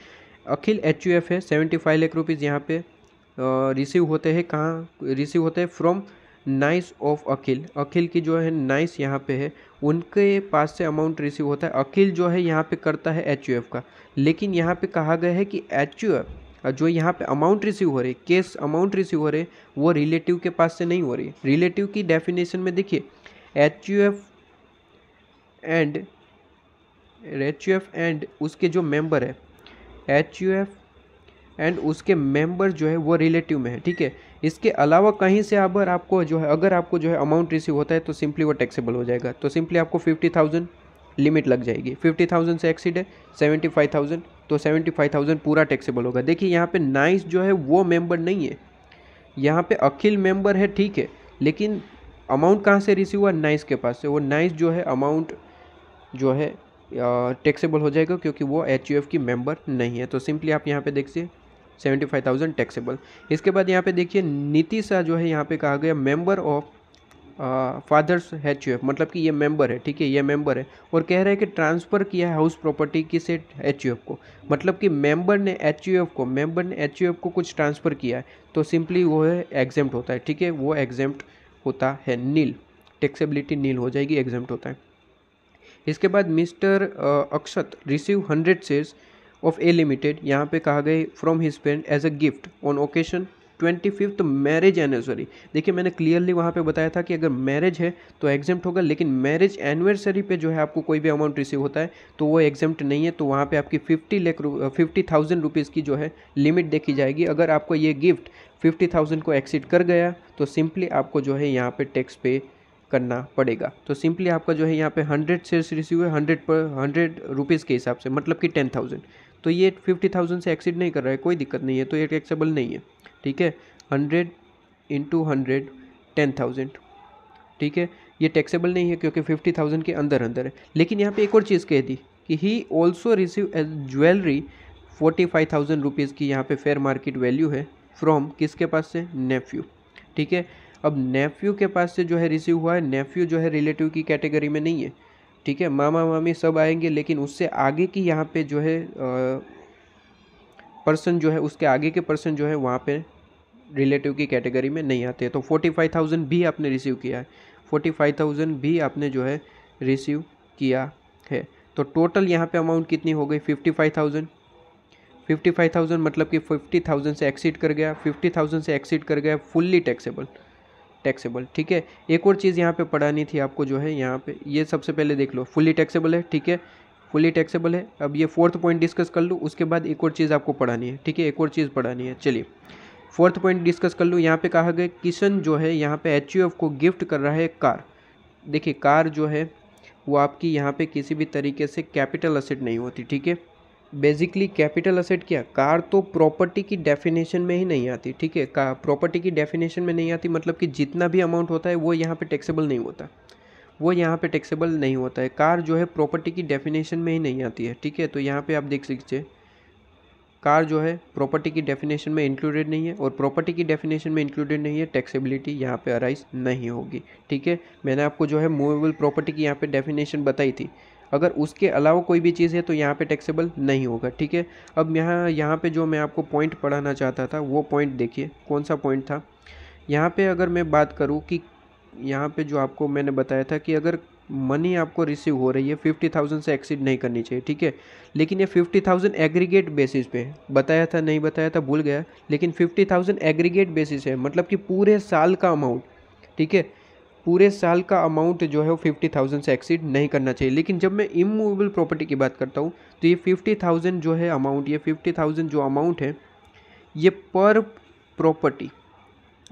अखिल एच यू एफ है सेवेंटी फाइव लाख रुपीज़ यहाँ पे रिसीव होते हैं कहाँ रिसीव होते हैं from niece of Akhil Akhil की जो है नाइस यहाँ पे है उनके पास से अमाउंट रिसीव होता है अखिल जो है यहाँ पे करता है एच का लेकिन यहाँ पे कहा गया है कि एच जो यहाँ पे अमाउंट रिसीव हो रही केस अमाउंट रिसीव हो रहे वो रिलेटिव के पास से नहीं हो रही रिलेटिव की डेफिनेशन में देखिए H U F and H U F and उसके जो मेंबर है एच यू एफ एंड उसके मेंबर जो है वो रिलेटिव में है ठीक है इसके अलावा कहीं से अगर आपको जो है अगर आपको जो है अमाउंट रिसीव होता है तो सिंपली वो टैक्सेबल हो जाएगा तो सिंपली आपको फिफ्टी थाउजेंड लिमिट लग जाएगी फिफ्टी थाउजेंड से एक्सीड है सेवेंटी फाइव थाउजेंड तो सेवेंटी फाइव थाउजेंड पूरा टैक्सेबल होगा देखिए यहाँ पे नाइस जो है वो मेंबर नहीं है यहाँ पे अखिल मेंबर है ठीक है लेकिन अमाउंट कहाँ से रिसीव हुआ नाइस के पास से वो नाइस जो है अमाउंट जो है टैक्सेबल हो जाएगा क्योंकि वो एच की मेंबर नहीं है तो सिंपली आप यहाँ पे देखिए सेवेंटी फाइव थाउजेंड टैक्सेबल इसके बाद यहाँ पे देखिए नीति शाह जो है यहाँ पे कहा गया मेंबर ऑफ फादर्स एच मतलब कि ये मेंबर है ठीक है ये मेंबर है और कह रहा है कि ट्रांसफ़र किया है हाउस प्रॉपर्टी की से एच को मतलब कि मेंबर ने एच को मेंबर ने एच को कुछ ट्रांसफ़र किया है तो सिंपली वो है एग्जेम्प्ट होता है ठीक है वो एग्जेम्प्ट होता है नील टैक्सेबिलिटी नील हो जाएगी एग्जाम होता है इसके बाद mister Akshat receive hundred shares of A limited यहाँ पे कहा गए from his friend as a gift on occasion twenty fifth marriage anniversary देखिए मैंने क्लियरली वहाँ पे बताया था कि अगर मैरिज है तो एग्जेम्प्ट होगा लेकिन मैरिज एनिवर्सरी पे जो है आपको कोई भी अमाउंट रिसीव होता है तो वो एग्जेम्प्ट नहीं है तो वहाँ पे आपकी फिफ्टी लेख फिफ्टी थाउजेंड रुपीज़ की जो है लिमिट देखी जाएगी अगर आपको ये गिफ्ट फिफ्टी थाउजेंड को एक्सीड कर गया तो सिंपली आपको जो है यहाँ पर टैक्स पे करना पड़ेगा तो सिंपली आपका जो है यहाँ पे हंड्रेड शेयर्स रिसीव है हंड्रेड पर हंड्रेड रुपीज़ के हिसाब से मतलब कि टेन थाउजेंड तो ये फिफ्टी थाउजेंड से एक्सीड नहीं कर रहा है कोई दिक्कत नहीं है तो ये टैक्सेबल नहीं है ठीक है hundred into hundred ten thousand ठीक है ये टैक्सेबल नहीं है क्योंकि फिफ्टी थाउजेंड के अंदर अंदर है लेकिन यहाँ पे एक और चीज़ कह दी कि he also receive as jewellery forty five thousand rupees की यहाँ पे फेयर मार्केट वैल्यू है फ्रॉम किसके पास से नेफ्यू ठीक है अब नेफ्यू के पास से जो है रिसीव हुआ है नेफ्यू जो है रिलेटिव की कैटेगरी में नहीं है ठीक है मामा मामी सब आएंगे लेकिन उससे आगे की यहाँ पे जो है पर्सन जो है उसके आगे के पर्सन जो है वहाँ पे रिलेटिव की कैटेगरी में नहीं आते तो फोर्टी फाइव थाउजेंड भी आपने रिसीव किया है फोर्टी फाइव थाउजेंड भी आपने जो है रिसीव किया है तो टोटल यहाँ पे अमाउंट कितनी हो गई fifty five thousand fifty five thousand मतलब कि फिफ्टी थाउजेंड से एक्सीड कर गया फिफ्टी थाउजेंड से एक्सीड कर गया फुल्ली टैक्सेबल टैक्सेबल ठीक है एक और चीज़ यहाँ पे पढ़ानी थी आपको जो है यहाँ पे ये सबसे पहले देख लो फुल्ली टैक्सेबल है ठीक है फुल्ली टैक्सेबल है अब ये फोर्थ पॉइंट डिस्कस कर लूँ उसके बाद एक और चीज़ आपको पढ़ानी है ठीक है एक और चीज़ पढ़ानी है चलिए फोर्थ पॉइंट डिस्कस कर लूँ यहाँ पे कहा गया किशन जो है यहाँ पे एच को गिफ्ट कर रहा है कार देखिए कार जो है वो आपकी यहाँ पे किसी भी तरीके से कैपिटल असेट नहीं होती ठीक है बेसिकली कैपिटल असेट क्या कार तो प्रॉपर्टी की डेफिनेशन में ही नहीं आती ठीक है का प्रॉपर्टी की डेफिनेशन में नहीं आती मतलब कि जितना भी अमाउंट होता है वो यहाँ पे टैक्सेबल नहीं होता वो यहाँ पे टैक्सेबल नहीं होता है कार जो है प्रॉपर्टी की डेफिनेशन में ही नहीं आती है ठीक है तो यहाँ पे आप देख सकते हैं कार जो है प्रॉपर्टी की डेफिनेशन में इंक्लूडेड नहीं है और प्रॉपर्टी की डेफिनेशन में इंक्लूडेड नहीं है टैक्सेबिलिटी यहाँ पे अराइज नहीं होगी ठीक है मैंने आपको जो है मूवेबल प्रॉपर्टी की यहाँ पे डेफिनेशन बताई थी अगर उसके अलावा कोई भी चीज़ है तो यहाँ पे टैक्सेबल नहीं होगा ठीक है अब यहाँ यहाँ पर जो मैं आपको पॉइंट पढ़ाना चाहता था वो पॉइंट देखिए कौन सा पॉइंट था यहाँ पर अगर मैं बात करूँ कि यहाँ पर जो आपको मैंने बताया था कि अगर मनी आपको रिसीव हो रही है फिफ्टी थाउजेंड से एक्सीड नहीं करनी चाहिए ठीक है लेकिन ये फिफ्टी थाउजेंड एग्रीगेट बेसिस पे बताया था नहीं बताया था भूल गया लेकिन फिफ्टी थाउजेंड एग्रीगेट बेसिस है मतलब कि पूरे साल का अमाउंट ठीक है पूरे साल का अमाउंट जो है वो फिफ्टी थाउजेंड से एक्सीड नहीं करना चाहिए लेकिन जब मैं इमूवेबल प्रॉपर्टी की बात करता हूँ तो ये फिफ्टी थाउजेंड जो है अमाउंट ये फिफ्टी थाउजेंड जो अमाउंट है ये पर प्रॉपर्टी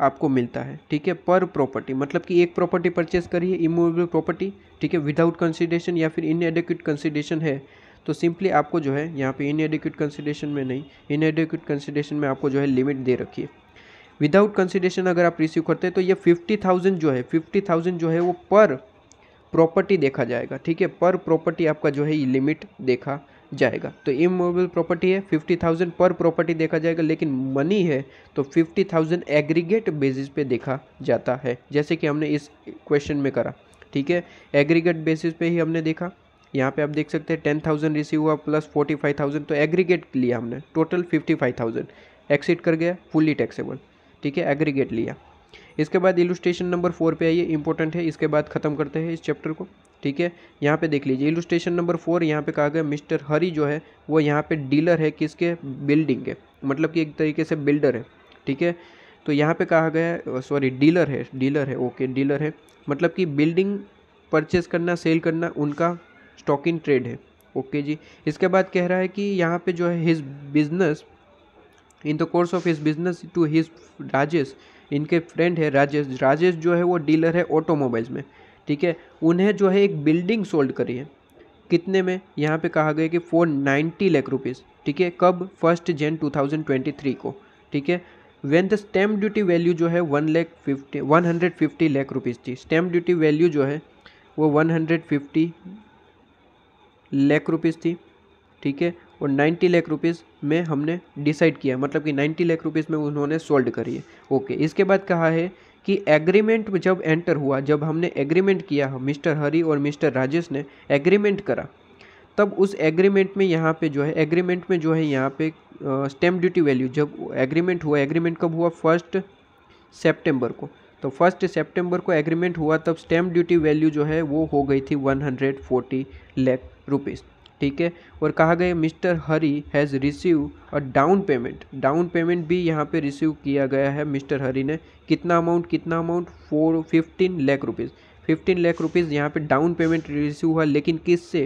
आपको मिलता है ठीक है पर प्रॉपर्टी मतलब कि एक प्रॉपर्टी परचेस करिए इमूवेबल प्रॉपर्टी ठीक है विदाउट कंसिडेशन या फिर इनएडिक्यूट कंसिडेशन है तो सिंपली आपको जो है यहाँ पे इनएडिक्यूट कंसिडेशन में नहीं इनएडिक्यूट कंसिडेशन में आपको जो है लिमिट दे रखिए विदाउट कंसिडेशन अगर आप रिसीव करते हैं तो ये फिफ्टी थाउजेंड जो है फिफ्टी थाउजेंड जो है वो पर प्रॉपर्टी देखा जाएगा ठीक है पर प्रॉपर्टी आपका जो है ये लिमिट देखा जाएगा तो इमोबल प्रॉपर्टी है फिफ्टी थाउजेंड पर प्रॉपर्टी देखा जाएगा लेकिन मनी है तो फिफ्टी थाउजेंड एग्रीगेट बेसिस पे देखा जाता है जैसे कि हमने इस क्वेश्चन में करा ठीक है एग्रीगेट बेसिस पे ही हमने देखा यहाँ पे आप देख सकते हैं टेन थाउजेंड रिसीव हुआ प्लस फोर्टी फाइव थाउजेंड तो एग्रीगेट लिया हमने total fifty five thousand exceed कर गया फुल्ली टैक्सेबल ठीक है एग्रीगेट लिया इसके बाद इलुस्ट्रेशन नंबर फोर पे आइए इंपॉर्टेंट है इसके बाद ख़त्म करते हैं इस चैप्टर को ठीक है यहाँ पे देख लीजिए इलुस्ट्रेशन नंबर फोर यहाँ पे कहा गया मिस्टर हरी जो है वो यहाँ पे डीलर है किसके बिल्डिंग के मतलब कि एक तरीके से बिल्डर है ठीक है तो यहाँ पे कहा गया सॉरी डीलर है डीलर है ओके डीलर है मतलब कि बिल्डिंग परचेज करना सेल करना उनका स्टॉक इन ट्रेड है ओके जी इसके बाद कह रहा है कि यहाँ पर जो है his business in the course of his business to his Rajesh इनके फ्रेंड है राजेश राजेश जो है वो डीलर है ऑटोमोबाइल्स में ठीक है उन्हें जो है एक बिल्डिंग सोल्ड करी है कितने में यहाँ पे कहा गया कि फोर नाइन्टी लैख रुपीज़ ठीक है कब first Jan two thousand twenty three को ठीक है when the stamp duty value जो है one lakh fifty one hundred fifty lakh rupees थी स्टैम्प ड्यूटी वैल्यू जो है वो one hundred fifty lakh rupees थी ठीक है और नाइन्टी लाख रुपीज़ में हमने डिसाइड किया मतलब कि नाइन्टी लाख रुपीज़ में उन्होंने सोल्ड करी है ओके इसके बाद कहा है कि एग्रीमेंट में जब एंटर हुआ जब हमने एग्रीमेंट किया मिस्टर हरी और मिस्टर राजेश ने एग्रीमेंट करा तब उस एग्रीमेंट में यहाँ पे जो है एग्रीमेंट में जो है यहाँ पे स्टैम्प ड्यूटी वैल्यू जब एग्रीमेंट हुआ एग्रीमेंट कब हुआ फर्स्ट सेप्टेम्बर को तो फर्स्ट सेप्टेम्बर को एग्रीमेंट हुआ तब स्टैम्प ड्यूटी वैल्यू जो है वो हो गई थी one hundred forty lakh rupees ठीक है और कहा गया mister Hari has receive a down payment down payment भी यहाँ पे रिसीव किया गया है मिस्टर हरी ने कितना अमाउंट कितना amount four fifteen lakh rupees fifteen lakh rupees यहाँ पे डाउन पेमेंट रिसीव हुआ लेकिन किस से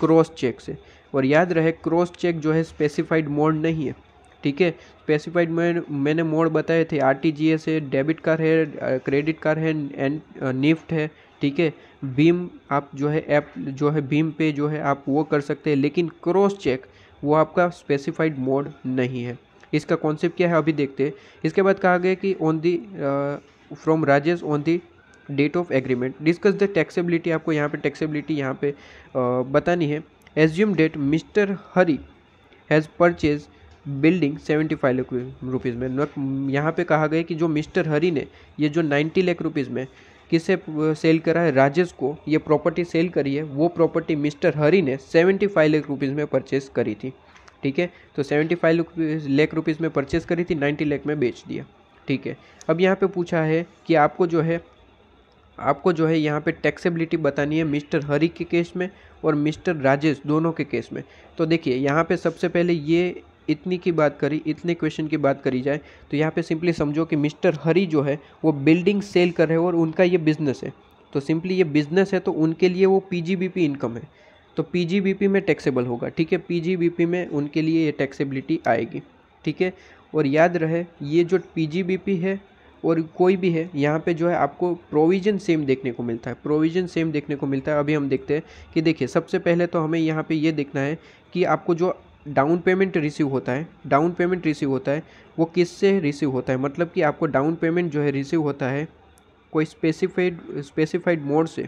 क्रॉस चेक से और याद रहे क्रॉस चेक जो है स्पेसिफाइड मोड नहीं है ठीक है स्पेसिफाइड मैं मैंने मोड बताए थे आर टी जी एस है डेबिट कार्ड है क्रेडिट कार्ड है एंड निफ्ट है ठीक है भीम आप जो है ऐप जो है भीम पे जो है आप वो कर सकते हैं लेकिन क्रॉस चेक वो आपका स्पेसिफाइड मोड नहीं है इसका कॉन्सेप्ट क्या है अभी देखते हैं इसके बाद कहा गया कि on the from Rajesh on the date of agreement discuss the taxability आपको यहाँ पे टैक्सेबिलिटी यहाँ पे आ, uh, बतानी है assume that mister Hari has purchase building seventy five lakh rupees में यहाँ पे कहा गया कि जो मिस्टर हरी ने ये जो नाइन्टी लाख रुपीज़ में किसे सेल करा है राजेश को ये प्रॉपर्टी सेल करी है वो प्रॉपर्टी मिस्टर हरी ने सेवेंटी फाइव लाख रुपीज़ में परचेस करी थी ठीक है तो सेवेंटी फाइव लाख रुपीज़ में परचेस करी थी नाइन्टी लाख में बेच दिया ठीक है अब यहाँ पे पूछा है कि आपको जो है आपको जो है यहाँ पे टैक्सेबिलिटी बतानी है मिस्टर हरी के केस में और मिस्टर राजेश दोनों के केस में तो देखिए यहाँ पे सबसे पहले ये इतनी की बात करी इतने क्वेश्चन की बात करी जाए तो यहाँ पे सिंपली समझो कि मिस्टर हरी जो है वो बिल्डिंग सेल कर रहे हो और उनका ये बिज़नेस है तो सिंपली ये बिज़नेस है तो उनके लिए वो पीजीबीपी इनकम है तो पीजीबीपी में टैक्सेबल होगा ठीक है पीजीबीपी में उनके लिए ये टैक्सेबिलिटी आएगी ठीक है और याद रहे ये जो पीजीबीपी है और कोई भी है यहाँ पे जो है आपको प्रोविज़न सेम देखने को मिलता है प्रोविज़न सेम देखने को मिलता है अभी हम देखते हैं कि देखिए सबसे पहले तो हमें यहाँ पे ये देखना है कि आपको जो डाउन पेमेंट रिसीव होता है डाउन पेमेंट रिसीव होता है वो किससे रिसीव होता है मतलब कि आपको डाउन पेमेंट जो है रिसीव होता है कोई स्पेसिफाइड स्पेसिफाइड मोड से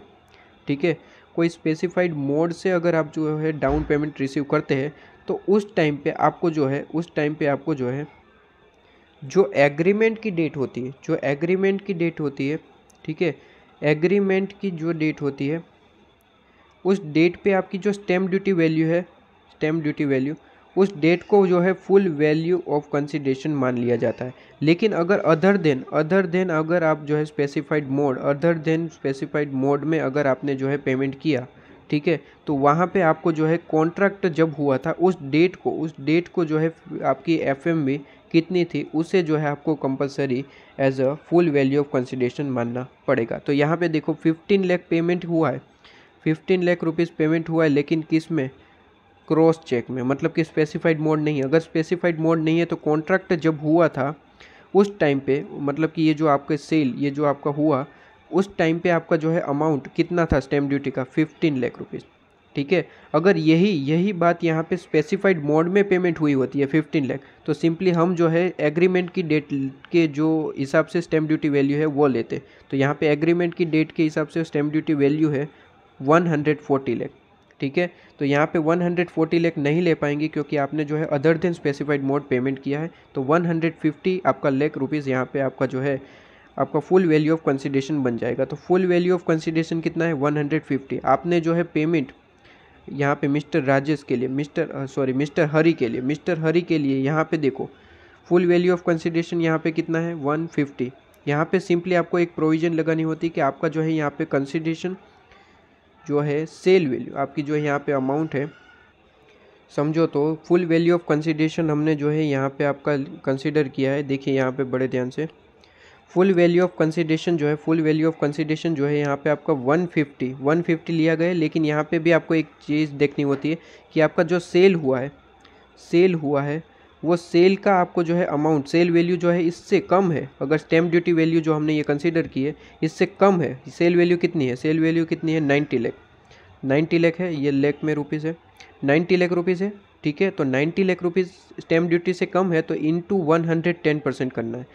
ठीक है कोई स्पेसिफाइड मोड से अगर आप जो है डाउन पेमेंट रिसीव करते हैं तो उस टाइम पे आपको जो है उस टाइम पे आपको जो है जो एग्रीमेंट की डेट होती है जो एग्रीमेंट की डेट होती है ठीक है एग्रीमेंट की जो डेट होती है उस डेट पे आपकी जो स्टैम्प ड्यूटी वैल्यू है स्टैम्प ड्यूटी वैल्यू उस डेट को जो है फुल वैल्यू ऑफ कंसिडरेशन मान लिया जाता है लेकिन अगर अदर देन अदर देन अगर आप जो है specified mode other than specified mode में अगर आपने जो है पेमेंट किया ठीक है तो वहाँ पे आपको जो है कॉन्ट्रैक्ट जब हुआ था उस डेट को उस डेट को जो है आपकी एफ कितनी थी उसे जो है आपको compulsory as a full value of consideration मानना पड़ेगा तो यहाँ पे देखो 15 लाख पेमेंट हुआ है 15 लाख रुपीज़ पेमेंट हुआ है लेकिन किस में क्रॉस चेक में मतलब कि स्पेसिफाइड मोड नहीं है अगर स्पेसिफाइड मोड नहीं है तो कॉन्ट्रैक्ट जब हुआ था उस टाइम पे मतलब कि ये जो आपका सेल ये जो आपका हुआ उस टाइम पे आपका जो है अमाउंट कितना था स्टैम्प ड्यूटी का फिफ्टीन लाख रुपीज़ ठीक है अगर यही यही बात यहाँ पे स्पेसिफाइड मोड में पेमेंट हुई होती है फिफ्टीन लाख तो सिंपली हम जो है एग्रीमेंट की डेट के जो हिसाब से स्टैम्प ड्यूटी वैल्यू है वो लेते तो यहाँ पर एग्रीमेंट की डेट के हिसाब से स्टैम्प ड्यूटी वैल्यू है वन हंड्रेड फोर्टी लाख ठीक है तो यहाँ पे 140 लेक नहीं ले पाएंगे क्योंकि आपने जो है other than specified mode payment किया है तो 150 आपका लेख रुपीज़ यहाँ पे आपका जो है आपका फुल वैल्यू ऑफ कंसिडेशन बन जाएगा तो फुल वैल्यू ऑफ कंसिडेशन कितना है 150 आपने जो है पेमेंट यहाँ पे मिस्टर राजेश के लिए मिस्टर सॉरी मिस्टर हरी के लिए मिस्टर हरी के लिए यहाँ पे देखो फुल वैल्यू ऑफ कंसिडेशन यहाँ पर कितना है वन फिफ्टी यहाँ पर सिंपली आपको एक प्रोविज़न लगानी होती है कि आपका जो है यहाँ पर कंसिडेशन जो है सेल वैल्यू आपकी जो यहाँ पे अमाउंट है समझो तो फुल वैल्यू ऑफ कंसिडरेशन हमने जो है यहाँ पे आपका कंसिडर किया है देखिए यहाँ पे बड़े ध्यान से फुल वैल्यू ऑफ कंसिडरेशन जो है फुल वैल्यू ऑफ कंसिडरेशन जो है यहाँ पे आपका 150 150 लिया गया है लेकिन यहाँ पे भी आपको एक चीज़ देखनी होती है कि आपका जो सेल हुआ है सेल हुआ है वो सेल का आपको जो है अमाउंट सेल वैल्यू जो है इससे कम है अगर स्टैम्प ड्यूटी वैल्यू जो हमने ये कंसिडर की है इससे कम है सेल वैल्यू कितनी है सेल वैल्यू कितनी है नाइन्टी लैख नाइन्टी लैख है ये लेख में रुपीज़ है नाइन्टी लैख रुपीज़ है ठीक है तो ninety lakh rupees stamp duty से कम है तो into one hundred ten percent करना है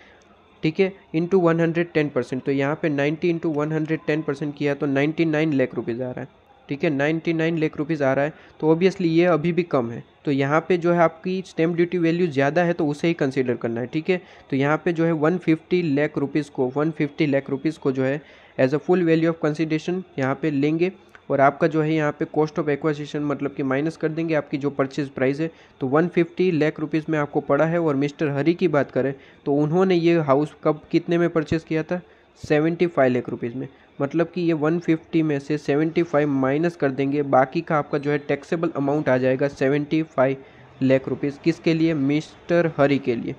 ठीक है into one hundred ten percent तो यहाँ पे ninety into one hundred ten percent किया तो नाइन्टी नाइन लेख रुपीज़ आ रहा है ठीक है नाइन्टी नाइन लेख रुपीज़ आ रहा है तो ऑब्वियसली ये अभी भी कम है तो यहाँ पे जो है आपकी स्टैम्प ड्यूटी वैल्यू ज़्यादा है तो उसे ही कंसिडर करना है ठीक है तो यहाँ पे जो है वन फिफ्टी लैख रुपीज़ को वन फिफ्टी लैख रुपीज़ को जो है as a full value of consideration यहाँ पे लेंगे और आपका जो है यहाँ पे कॉस्ट ऑफ एक्वासेशन मतलब कि माइनस कर देंगे आपकी जो परचेज प्राइस है तो 150 लाख रुपीस में आपको पड़ा है और मिस्टर हरी की बात करें तो उन्होंने ये हाउस कब कितने में परचेज़ किया था 75 लाख रुपीस में मतलब कि ये 150 में से 75 माइनस कर देंगे बाकी का आपका जो है टैक्सेबल अमाउंट आ जाएगा 75 लाख रुपीज़ किसके लिए मिस्टर हरी के लिए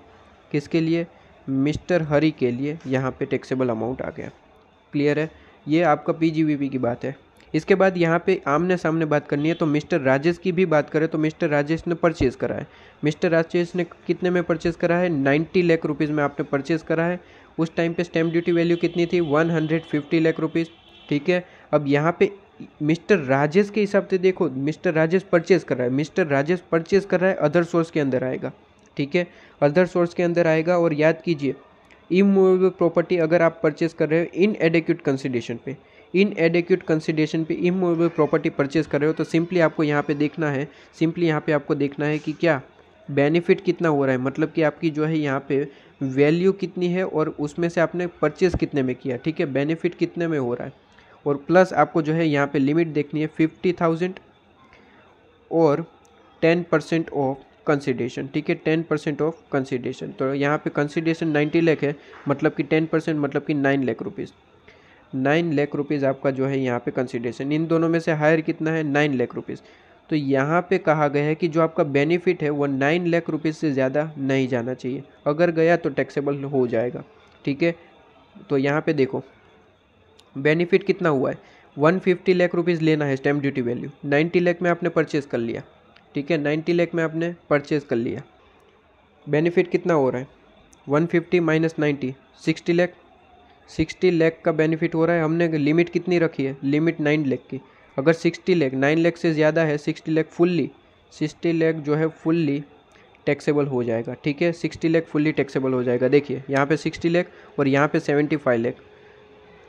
किसके लिए मिस्टर हरी के लिए यहाँ पे टैक्सेबल अमाउंट आ गया क्लियर है ये आपका पीजीवीपी की बात है इसके बाद यहाँ पे आमने सामने बात करनी है तो मिस्टर राजेश की भी बात करें तो मिस्टर राजेश ने परचेज़ करा है मिस्टर राजेश ने कितने में परचेज़ करा है नाइन्टी लाख रुपीज़ में आपने परचेज़ करा है उस टाइम पे स्टैम्प ड्यूटी वैल्यू कितनी थी one hundred fifty lakh rupees ठीक है अब यहाँ पे मिस्टर राजेश के हिसाब से देखो मिस्टर राजेश परचेज कर रहा है मिस्टर राजेश परचेज कर रहा है अदर सोर्स के अंदर आएगा ठीक है अदर सोर्स के अंदर आएगा और याद कीजिए इमूवेबल प्रॉपर्टी अगर आप परचेस कर रहे हो इन एडेक्यूट कंसिडेशन पे इन एडेक्यूट कंसिडेशन पे इमूवेबल प्रॉपर्टी परचेस कर रहे हो तो सिंपली आपको यहाँ पे देखना है सिंपली यहाँ पे आपको देखना है कि क्या बेनिफिट कितना हो रहा है मतलब कि आपकी जो है यहाँ पे वैल्यू कितनी है और उसमें से आपने परचेस कितने में किया ठीक है बेनिफिट कितने में हो रहा है और प्लस आपको जो है यहाँ पे लिमिट देखनी है फिफ्टी थाउजेंड और टेन परसेंट ऑफ कंसिडेशन ठीक है टेन परसेंट ऑफ कंसिडेशन तो यहाँ पे कंसिडेशन नाइन्टी लैख है मतलब कि टेन परसेंट मतलब कि nine lakh rupees nine lakh rupees आपका जो है यहाँ पे कंसिडेशन इन दोनों में से हायर कितना है नाइन लाख रुपीज़ तो यहाँ पे कहा गया है कि जो आपका बेनिफिट है वो नाइन लाख रुपीज़ से ज़्यादा नहीं जाना चाहिए अगर गया तो टैक्सेबल हो जाएगा ठीक है तो यहाँ पे देखो बेनिफिट कितना हुआ है वन फिफ्टी लाख रुपीज़ लेना है stamp duty value ninety lakh में आपने परचेज़ कर लिया ठीक है नाइन्टी लाख में आपने परचेज़ कर लिया बेनिफिट कितना हो रहा है one fifty minus ninety sixty lakh sixty lakh का बेनिफिट हो रहा है हमने लिमिट कितनी रखी है लिमिट नाइन लैख की अगर सिक्सटी लेख नाइन लेख से ज़्यादा है सिक्सटी लेख फुल्ली सिक्सटी लेख जो है फुल्ली टैक्सेबल हो जाएगा ठीक है सिक्सटी लेख फुल्ली टैक्सेबल हो जाएगा देखिए यहाँ पे सिक्सटी लेख और यहाँ पे सेवेंटी फाइव लेख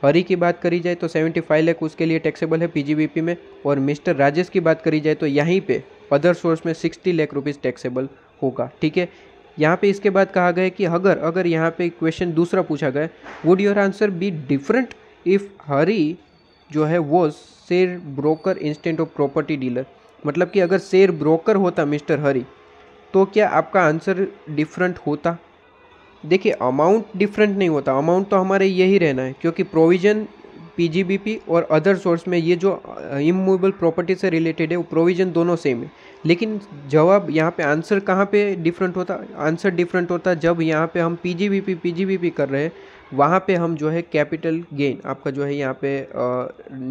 हरी की बात करी जाए तो सेवेंटी फाइव लेख उसके लिए टैक्सेबल है पीजीबीपी में और मिस्टर राजेश की बात करी जाए तो यहीं पे अदर सोर्स में सिक्सटी लेख रुपीज़ टैक्सेबल होगा ठीक है यहाँ पे इसके बाद कहा गया कि अगर अगर यहाँ पे क्वेश्चन दूसरा पूछा गया would your answer be different if Hari जो है वो share broker instead of property dealer मतलब कि अगर शेयर ब्रोकर होता मिस्टर हरी तो क्या आपका आंसर डिफरेंट होता देखिए अमाउंट डिफरेंट नहीं होता अमाउंट तो हमारे यही रहना है क्योंकि प्रोविज़न पीजीबीपी और अदर सोर्स में ये जो इमूवेबल प्रॉपर्टी से रिलेटेड है वो प्रोविज़न दोनों सेम है लेकिन जवाब यहाँ पे आंसर कहाँ पे डिफरेंट होता आंसर डिफरेंट होता जब यहाँ पे हम पीजीबीपी पीजीबीपी कर रहे हैं वहाँ पे हम जो है कैपिटल गेन आपका जो है यहाँ पे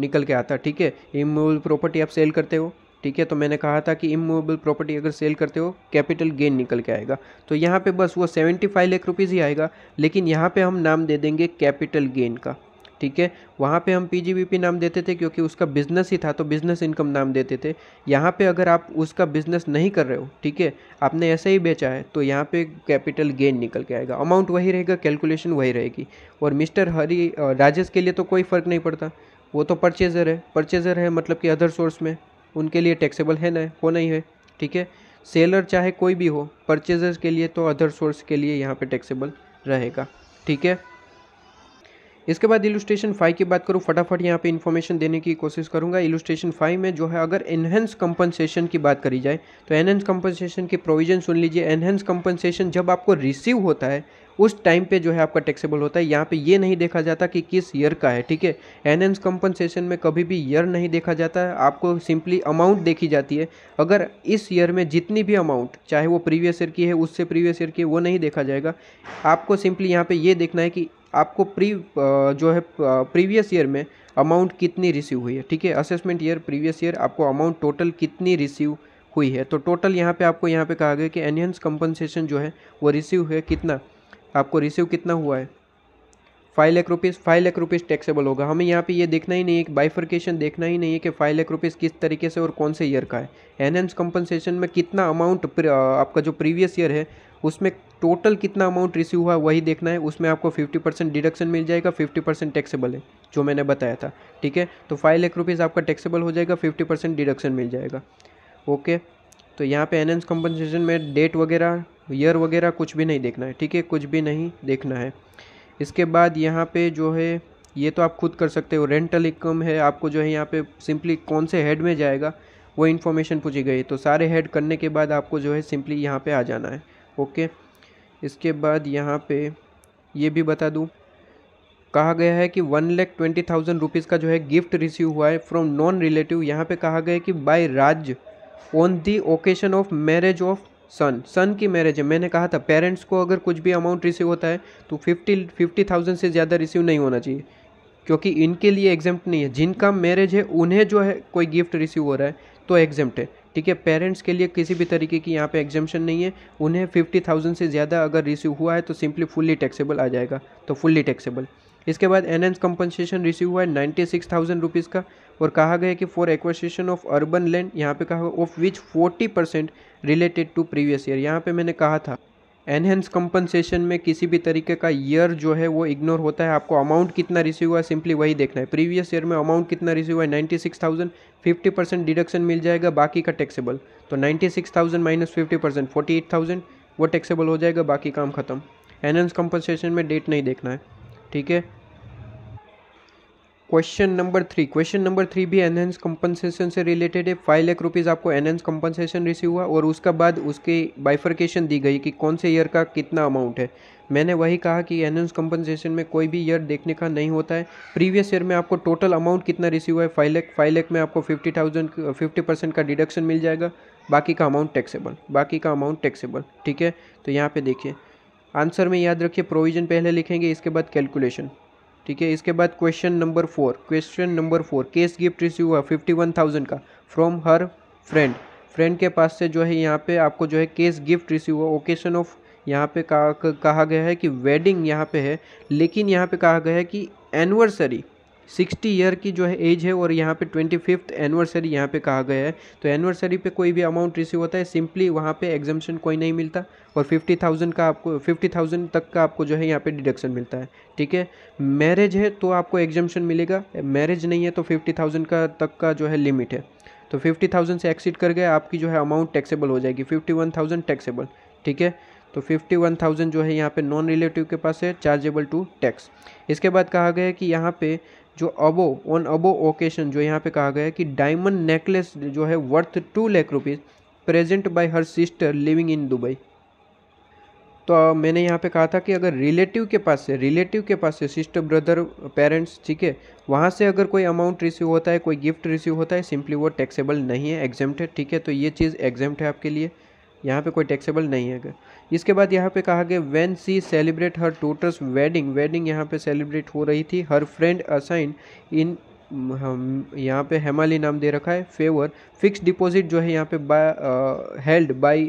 निकल के आता है ठीक है इमूवेबल प्रॉपर्टी आप सेल करते हो ठीक है तो मैंने कहा था कि इमूवेबल प्रॉपर्टी अगर सेल करते हो कैपिटल गेन निकल के आएगा तो यहाँ पे बस वो सेवेंटी फाइव लाख रुपीज़ ही आएगा लेकिन यहाँ पे हम नाम दे देंगे कैपिटल गेन का ठीक है वहाँ पे हम पी नाम देते थे क्योंकि उसका बिज़नेस ही था तो बिज़नेस इनकम नाम देते थे यहाँ पे अगर आप उसका बिज़नेस नहीं कर रहे हो ठीक है आपने ऐसे ही बेचा है तो यहाँ पे कैपिटल गेन निकल के आएगा अमाउंट वही रहेगा कैलकुलेशन वही रहेगी और मिस्टर हरी राजेश के लिए तो कोई फ़र्क नहीं पड़ता वो तो परचेज़र है परचेज़र है मतलब कि अदर सोर्स में उनके लिए टैक्सेबल है ना हो नहीं है ठीक है सेलर चाहे कोई भी हो परचेजर के लिए तो अदर सोर्स के लिए यहाँ पर टैक्सेबल रहेगा ठीक है इसके बाद इलुस्ट्रेशन फाइव की बात करूँ फटाफट यहाँ पे इन्फॉर्मेशन देने की कोशिश करूँगा इलुस्ट्रेशन फाइव में जो है अगर एनहेंस कंपनसेशन की बात करी जाए तो एनहेंस कंपनसेशन की प्रोविजन सुन लीजिए एनहेंस कंपनसेशन जब आपको रिसीव होता है उस टाइम पे जो है आपका टैक्सेबल होता है यहाँ पे ये नहीं देखा जाता कि किस ईयर का है ठीक है एनहेंस कंपनसेशन में कभी भी ईयर नहीं देखा जाता है आपको सिंपली अमाउंट देखी जाती है अगर इस ईयर में जितनी भी अमाउंट चाहे वो प्रीवियस ईयर की है उससे प्रीवियस ईयर की वो नहीं देखा जाएगा आपको सिंपली यहाँ पर ये देखना है कि आपको प्री जो है प्रीवियस ईयर में अमाउंट कितनी रिसीव हुई है ठीक है असेसमेंट ईयर प्रीवियस ईयर आपको अमाउंट टोटल कितनी रिसीव हुई है तो टोटल यहाँ पे आपको यहाँ पे कहा गया कि एनहेंस कंपनसेशन जो है वो रिसीव है कितना आपको रिसीव कितना हुआ है five lakh rupees five lakh rupees taxable होगा हमें यहाँ पे ये देखना ही नहीं है कि बाइफर्केशन देखना ही नहीं है कि फाइव लाख रुपीज़ किस तरीके से और कौन से ईयर का है एनहेंस कंपनसेशन में कितना अमाउंट आपका जो प्रीवियस ईयर है उसमें टोटल कितना अमाउंट रिसीव हुआ वही देखना है उसमें आपको 50 परसेंट डिडक्शन मिल जाएगा 50 परसेंट टैक्सेबल है जो मैंने बताया था ठीक है तो फाइव लाख रुपीज़ आपका टैक्सेबल हो जाएगा 50 परसेंट डिडक्शन मिल जाएगा ओके तो यहाँ पे एनएंस कंपनसेशन में डेट वगैरह ईयर वगैरह कुछ भी नहीं देखना है ठीक है कुछ भी नहीं देखना है इसके बाद यहाँ पर जो है ये तो आप खुद कर सकते हो रेंटल इनकम है आपको जो है यहाँ पर सिंपली कौन से हेड में जाएगा वो इन्फॉर्मेशन पूछी गई तो सारे हेड करने के बाद आपको जो है सिंपली यहाँ पर आ जाना है ओके इसके बाद यहाँ पे ये भी बता दूँ कहा गया है कि one lakh twenty thousand rupees का जो है गिफ्ट रिसीव हुआ है फ्रॉम नॉन रिलेटिव यहाँ पे कहा गया है कि by Raj on the occasion of marriage of son son की मैरिज है मैंने कहा था पेरेंट्स को अगर कुछ भी अमाउंट रिसीव होता है तो फिफ्टी फिफ्टी थाउजेंड से ज़्यादा रिसीव नहीं होना चाहिए क्योंकि इनके लिए एग्जाम नहीं है जिनका मैरिज है उन्हें जो है कोई गिफ्ट रिसीव हो रहा है तो एग्जाम है ठीक है पेरेंट्स के लिए किसी भी तरीके की यहाँ पे एग्जामेशन नहीं है उन्हें फिफ्टी थाउजेंड से ज़्यादा अगर रिसीव हुआ है तो सिंपली फुल्ली टैक्सेबल आ जाएगा तो फुल्ली टैक्सेबल इसके बाद एन कंपनसेशन रिसीव हुआ है नाइन्टी सिक्स थाउजेंड रुपीज़ का और कहा गया कि for acquisition of urban land यहाँ पे कहा of which forty percent related to previous year यहाँ पर मैंने कहा था एनहेंस कंपनसेशन में किसी भी तरीके का ईयर जो है वो इग्नोर होता है आपको अमाउंट कितना रिसीव हुआ सिंपली वही देखना है प्रीवियस ईयर में अमाउंट कितना रिसीव हुआ है ninety six thousand fifty percent deduction मिल जाएगा बाकी का टैक्सेबल तो ninety six thousand minus fifty percent forty eight thousand वो टैक्सेबल हो जाएगा बाकी काम खत्म एनहेंस कंपनसेशन में डेट नहीं देखना है ठीक है question number three question number three भी एनहेंस कंपनसेशन से रिलेटेड है फाइव लाख रुपीज़ आपको एनहेंस कंपनसेशन रिसीव हुआ और उसका बाद उसकी बाइफर्केशन दी गई कि कौन से ईयर का कितना अमाउंट है मैंने वही कहा कि एनहेंस कंपनसेशन में कोई भी ईयर देखने का नहीं होता है प्रीवियस ईयर में आपको टोटल अमाउंट कितना रिसीव हुआ है फाइव लाख फाइव लाख में आपको फिफ्टी थाउजेंड फिफ्टी परसेंट का डिडक्शन मिल जाएगा बाकी का अमाउंट टैक्सेबल बाकी का अमाउंट टैक्सेबल ठीक है तो यहाँ पर देखिए आंसर में याद रखिए प्रोविज़न पहले लिखेंगे इसके बाद कैलकुलेशन ठीक है इसके बाद question number four question number four cash gift receive हुआ फिफ्टी वन थाउजेंड का फ्रॉम हर फ्रेंड फ्रेंड के पास से जो है यहाँ पे आपको जो है केस गिफ्ट रिसीव हुआ ओकेशन ऑफ यहाँ पे कहा कहा गया है कि वेडिंग यहाँ पे है लेकिन यहाँ पे कहा गया है कि एनिवर्सरी सिक्सटी ईयर की जो है एज है और यहाँ पे ट्वेंटी फिफ्थ एनिवर्सरी यहाँ पे कहा गया है तो एनिवर्सरी पे कोई भी अमाउंट रिसीव होता है सिंपली वहाँ पे एग्जामेशन कोई नहीं मिलता और फिफ्टी थाउजेंड का आपको फिफ्टी थाउजेंड तक का आपको जो है यहाँ पे डिडक्शन मिलता है ठीक है मैरिज है तो आपको एग्जामेशन मिलेगा मैरिज नहीं है तो फिफ्टी थाउजेंड का तक का जो है लिमिट है तो फिफ्टी थाउजेंड से एक्सीड कर गए आपकी जो है अमाउंट टैक्सेबल हो जाएगी फिफ्टी वन थाउजेंड टैक्सेबल ठीक है तो फिफ्टी वन थाउजेंड जो है यहाँ पे नॉन रिलेटिव के पास है चार्जेबल टू टैक्स इसके बाद कहा गया है कि यहाँ पे जो अबो ऑन अबो ओकेशन जो यहाँ पे कहा गया है कि डायमंड नेकलेस जो है worth two lakh rupees present by her sister living in Dubai तो मैंने यहाँ पे कहा था कि अगर रिलेटिव के पास से रिलेटिव के पास से सिस्टर ब्रदर पेरेंट्स ठीक है वहाँ से अगर कोई अमाउंट रिसीव होता है कोई गिफ्ट रिसीव होता है सिंपली वो टैक्सेबल नहीं है एग्जेम्प्ट है ठीक है तो ये चीज़ एग्जेम्प्ट है आपके लिए यहाँ पे कोई टैक्सेबल नहीं है अगर इसके बाद यहाँ पे कहा गया when she celebrate her daughter's wedding wedding यहाँ पे सेलिब्रेट हो रही थी हर फ्रेंड असाइन इन हम यहाँ पे हेमाली नाम दे रखा है फेवर फिक्स डिपॉजिट जो है यहाँ पे by held by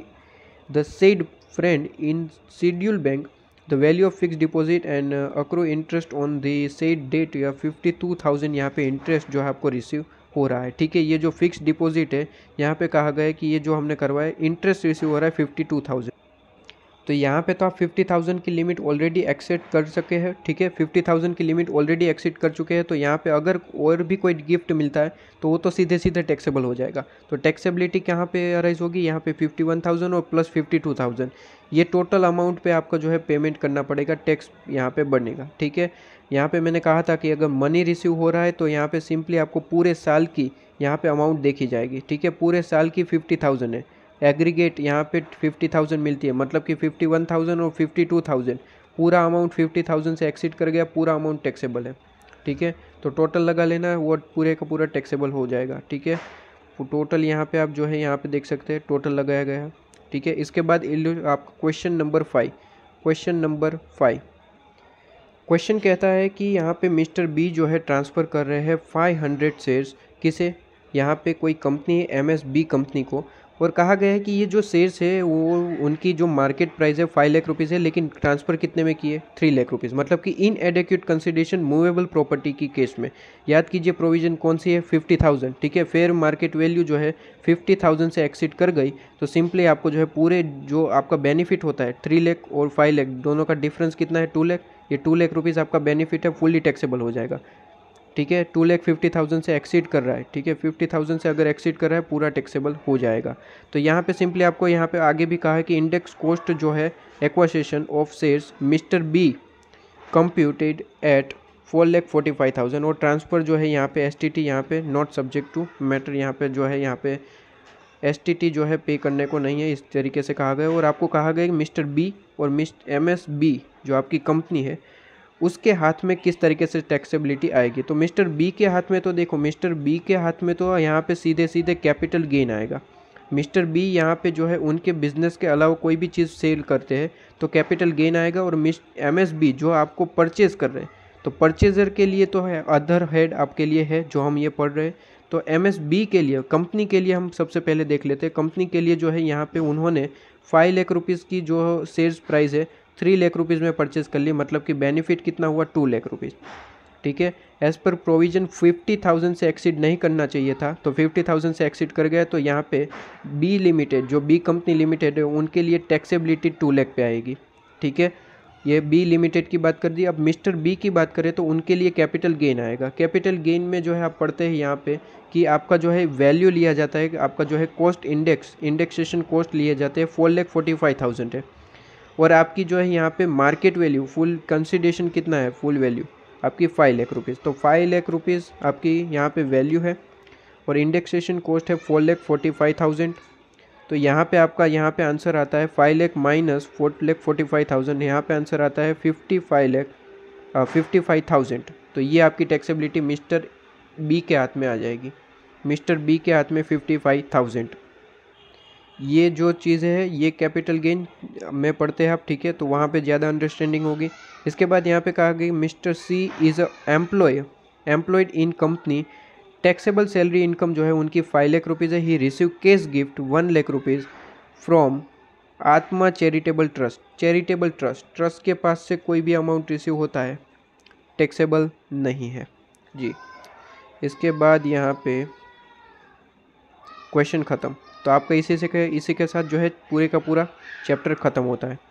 the said friend in schedule bank the value of fix deposit and accrued interest on the said date या फिफ्टी टू थाउजेंड यहाँ पे इंटरेस्ट जो है आपको रिसीव हो रहा है ठीक है ये जो फिक्स डिपॉजिट है यहाँ पे कहा गया है कि ये जो हमने करवाया इंटरेस्ट रिसीव हो रहा है फिफ्टी टू थाउजेंड तो यहाँ पे तो आप फिफ्टी थाउजेंड की लिमिट ऑलरेडी एक्सेट कर सके हैं ठीक है फिफ्टी थाउजेंड की लिमिट ऑलरेडी एक्सेट कर चुके हैं तो यहाँ पे अगर और भी कोई गिफ्ट मिलता है तो वो तो सीधे सीधे टैक्सेबल हो जाएगा तो टैक्सेबिलिटी कहाँ पे अराइज होगी यहाँ पे फिफ्टी वन थाउजेंड और प्लस फिफ्टी टू थाउजेंड ये टोटल अमाउंट पे आपका जो है पेमेंट करना पड़ेगा टैक्स यहाँ पर बढ़ेगा ठीक है यहाँ पर मैंने कहा था कि अगर मनी रिसीव हो रहा है तो यहाँ पर सिंपली आपको पूरे साल की यहाँ पर अमाउंट देखी जाएगी ठीक है पूरे साल की फिफ्टी थाउजेंड है एग्रीगेट यहाँ पे फिफ्टी थाउजेंड मिलती है मतलब कि फिफ्टी वन थाउजेंड और फिफ्टी टू थाउजेंड पूरा अमाउंट फिफ्टी थाउजेंड से एक्सीड कर गया पूरा अमाउंट टैक्सेबल है ठीक है तो टोटल लगा लेना वो पूरे का पूरा टैक्सेबल हो जाएगा ठीक है टोटल यहाँ पे आप जो है यहाँ पे देख सकते हैं टोटल लगाया गया है ठीक है इसके बाद आपका question number five question number five question कहता है कि यहाँ पे मिस्टर बी जो है ट्रांसफ़र कर रहे हैं फाइव हंड्रेड शेयर्स किसे यहाँ पे कोई कंपनी है एम एस बी कंपनी को और कहा गया है कि ये जो शेयर्स है वो उनकी जो मार्केट प्राइस है फाइव लाख रुपीज़ है लेकिन ट्रांसफ़र कितने में किए थ्री लाख रुपीज़ मतलब कि inadequate consideration movable property की केस में याद कीजिए प्रोविज़न कौन सी है फिफ्टी थाउजेंड ठीक है फेयर मार्केट वैल्यू जो है फिफ्टी थाउजेंड से एक्सिट कर गई तो सिंपली आपको जो है पूरे जो आपका बेनिफिट होता है थ्री लेख और फाइव लेख दोनों का डिफरेंस कितना है टू लेख ये टू लेख रुपीज़ आपका बेनिफिट है फुल्ली टैक्सेबल हो जाएगा ठीक है टू लैख फिफ्टी थाउजेंड से एक्सीड कर रहा है ठीक है फिफ्टी थाउजेंड से अगर एक्सीड कर रहा है पूरा टैक्सेबल हो जाएगा तो यहाँ पे सिंपली आपको यहाँ पे आगे भी कहा है कि इंडेक्स कॉस्ट जो है acquisition of shares mister B computed at four lakh forty five thousand और ट्रांसफ़र जो है यहाँ पे एस टी टी यहाँ पे नॉट सब्जेक्ट टू मैटर यहाँ पे जो है यहाँ पे एस टी टी जो है पे करने को नहीं है इस तरीके से कहा गया और आपको कहा गया कि मिस्टर बी और मिस एम एस बी जो आपकी कंपनी है उसके हाथ में किस तरीके से टैक्सेबिलिटी आएगी तो मिस्टर बी के हाथ में तो देखो मिस्टर बी के हाथ में तो यहाँ पे सीधे सीधे कैपिटल गेन आएगा मिस्टर बी यहाँ पे जो है उनके बिजनेस के अलावा कोई भी चीज़ सेल करते हैं तो कैपिटल गेन आएगा और मिस एम एस बी जो आपको परचेज़ कर रहे हैं तो परचेज़र के लिए तो है अदर हेड आपके लिए है जो हम ये पढ़ रहे हैं तो एम एस बी के लिए कंपनी के लिए हम सबसे पहले देख लेते हैं कंपनी के लिए जो है यहाँ पे उन्होंने फाइव लाख रुपीज़ की जो सेल्स प्राइस है थ्री लेख रुपीज़ में परचेज़ कर ली मतलब कि बेनिफिट कितना हुआ टू लेख रुपीज़ ठीक है as per provision fifty thousand से एक्सीड नहीं करना चाहिए था तो फिफ्टी थाउजेंड से एक्सीड कर गया तो यहाँ पे बी लिमिटेड जो बी कंपनी लिमिटेड है उनके लिए टैक्सेबिलिटी टू लैख पे आएगी ठीक है ये बी लिमिटेड की बात कर दी अब मिस्टर बी की बात करें तो उनके लिए कैपिटल गेन आएगा कैपिटल गेन में जो है आप पढ़ते हैं यहाँ पे कि आपका जो है वैल्यू लिया जाता है आपका जो है कॉस्ट इंडेक्स इंडेक्सेशन कॉस्ट लिए जाते हैं फोर लेख फोर्टी फाइव थाउजेंड है और आपकी जो है यहाँ पे मार्केट वैल्यू फुल कंसिडेशन कितना है फुल वैल्यू आपकी फाइव लाख रुपीज़ तो फाइव लाख रुपीज़ आपकी यहाँ पे वैल्यू है और इंडेक्सेशन कॉस्ट है four lakh forty five thousand तो यहाँ पे आपका यहाँ पे आंसर आता है five lakh minus four lakh forty five thousand यहाँ पर आंसर आता है fifty five lakh fifty five thousand तो ये आपकी टैक्सेबिलिटी मिस्टर बी के हाथ में आ जाएगी मिस्टर बी के हाथ में फिफ्टी फाइव थाउजेंड ये जो चीज़ें हैं ये कैपिटल गेन में पढ़ते हैं आप ठीक है तो वहाँ पे ज़्यादा अंडरस्टैंडिंग होगी इसके बाद यहाँ पे कहा गया mister C is a employ employed in company taxable salary income जो है उनकी फाइव लाख रुपीज़ है he receive cash gift one lakh rupees from Atma charitable trust charitable trust trust के पास से कोई भी अमाउंट रिसीव होता है टैक्सेबल नहीं है जी इसके बाद यहाँ पे क्वेश्चन ख़त्म तो आपका इसी से इसी के साथ जो है पूरे का पूरा चैप्टर ख़त्म होता है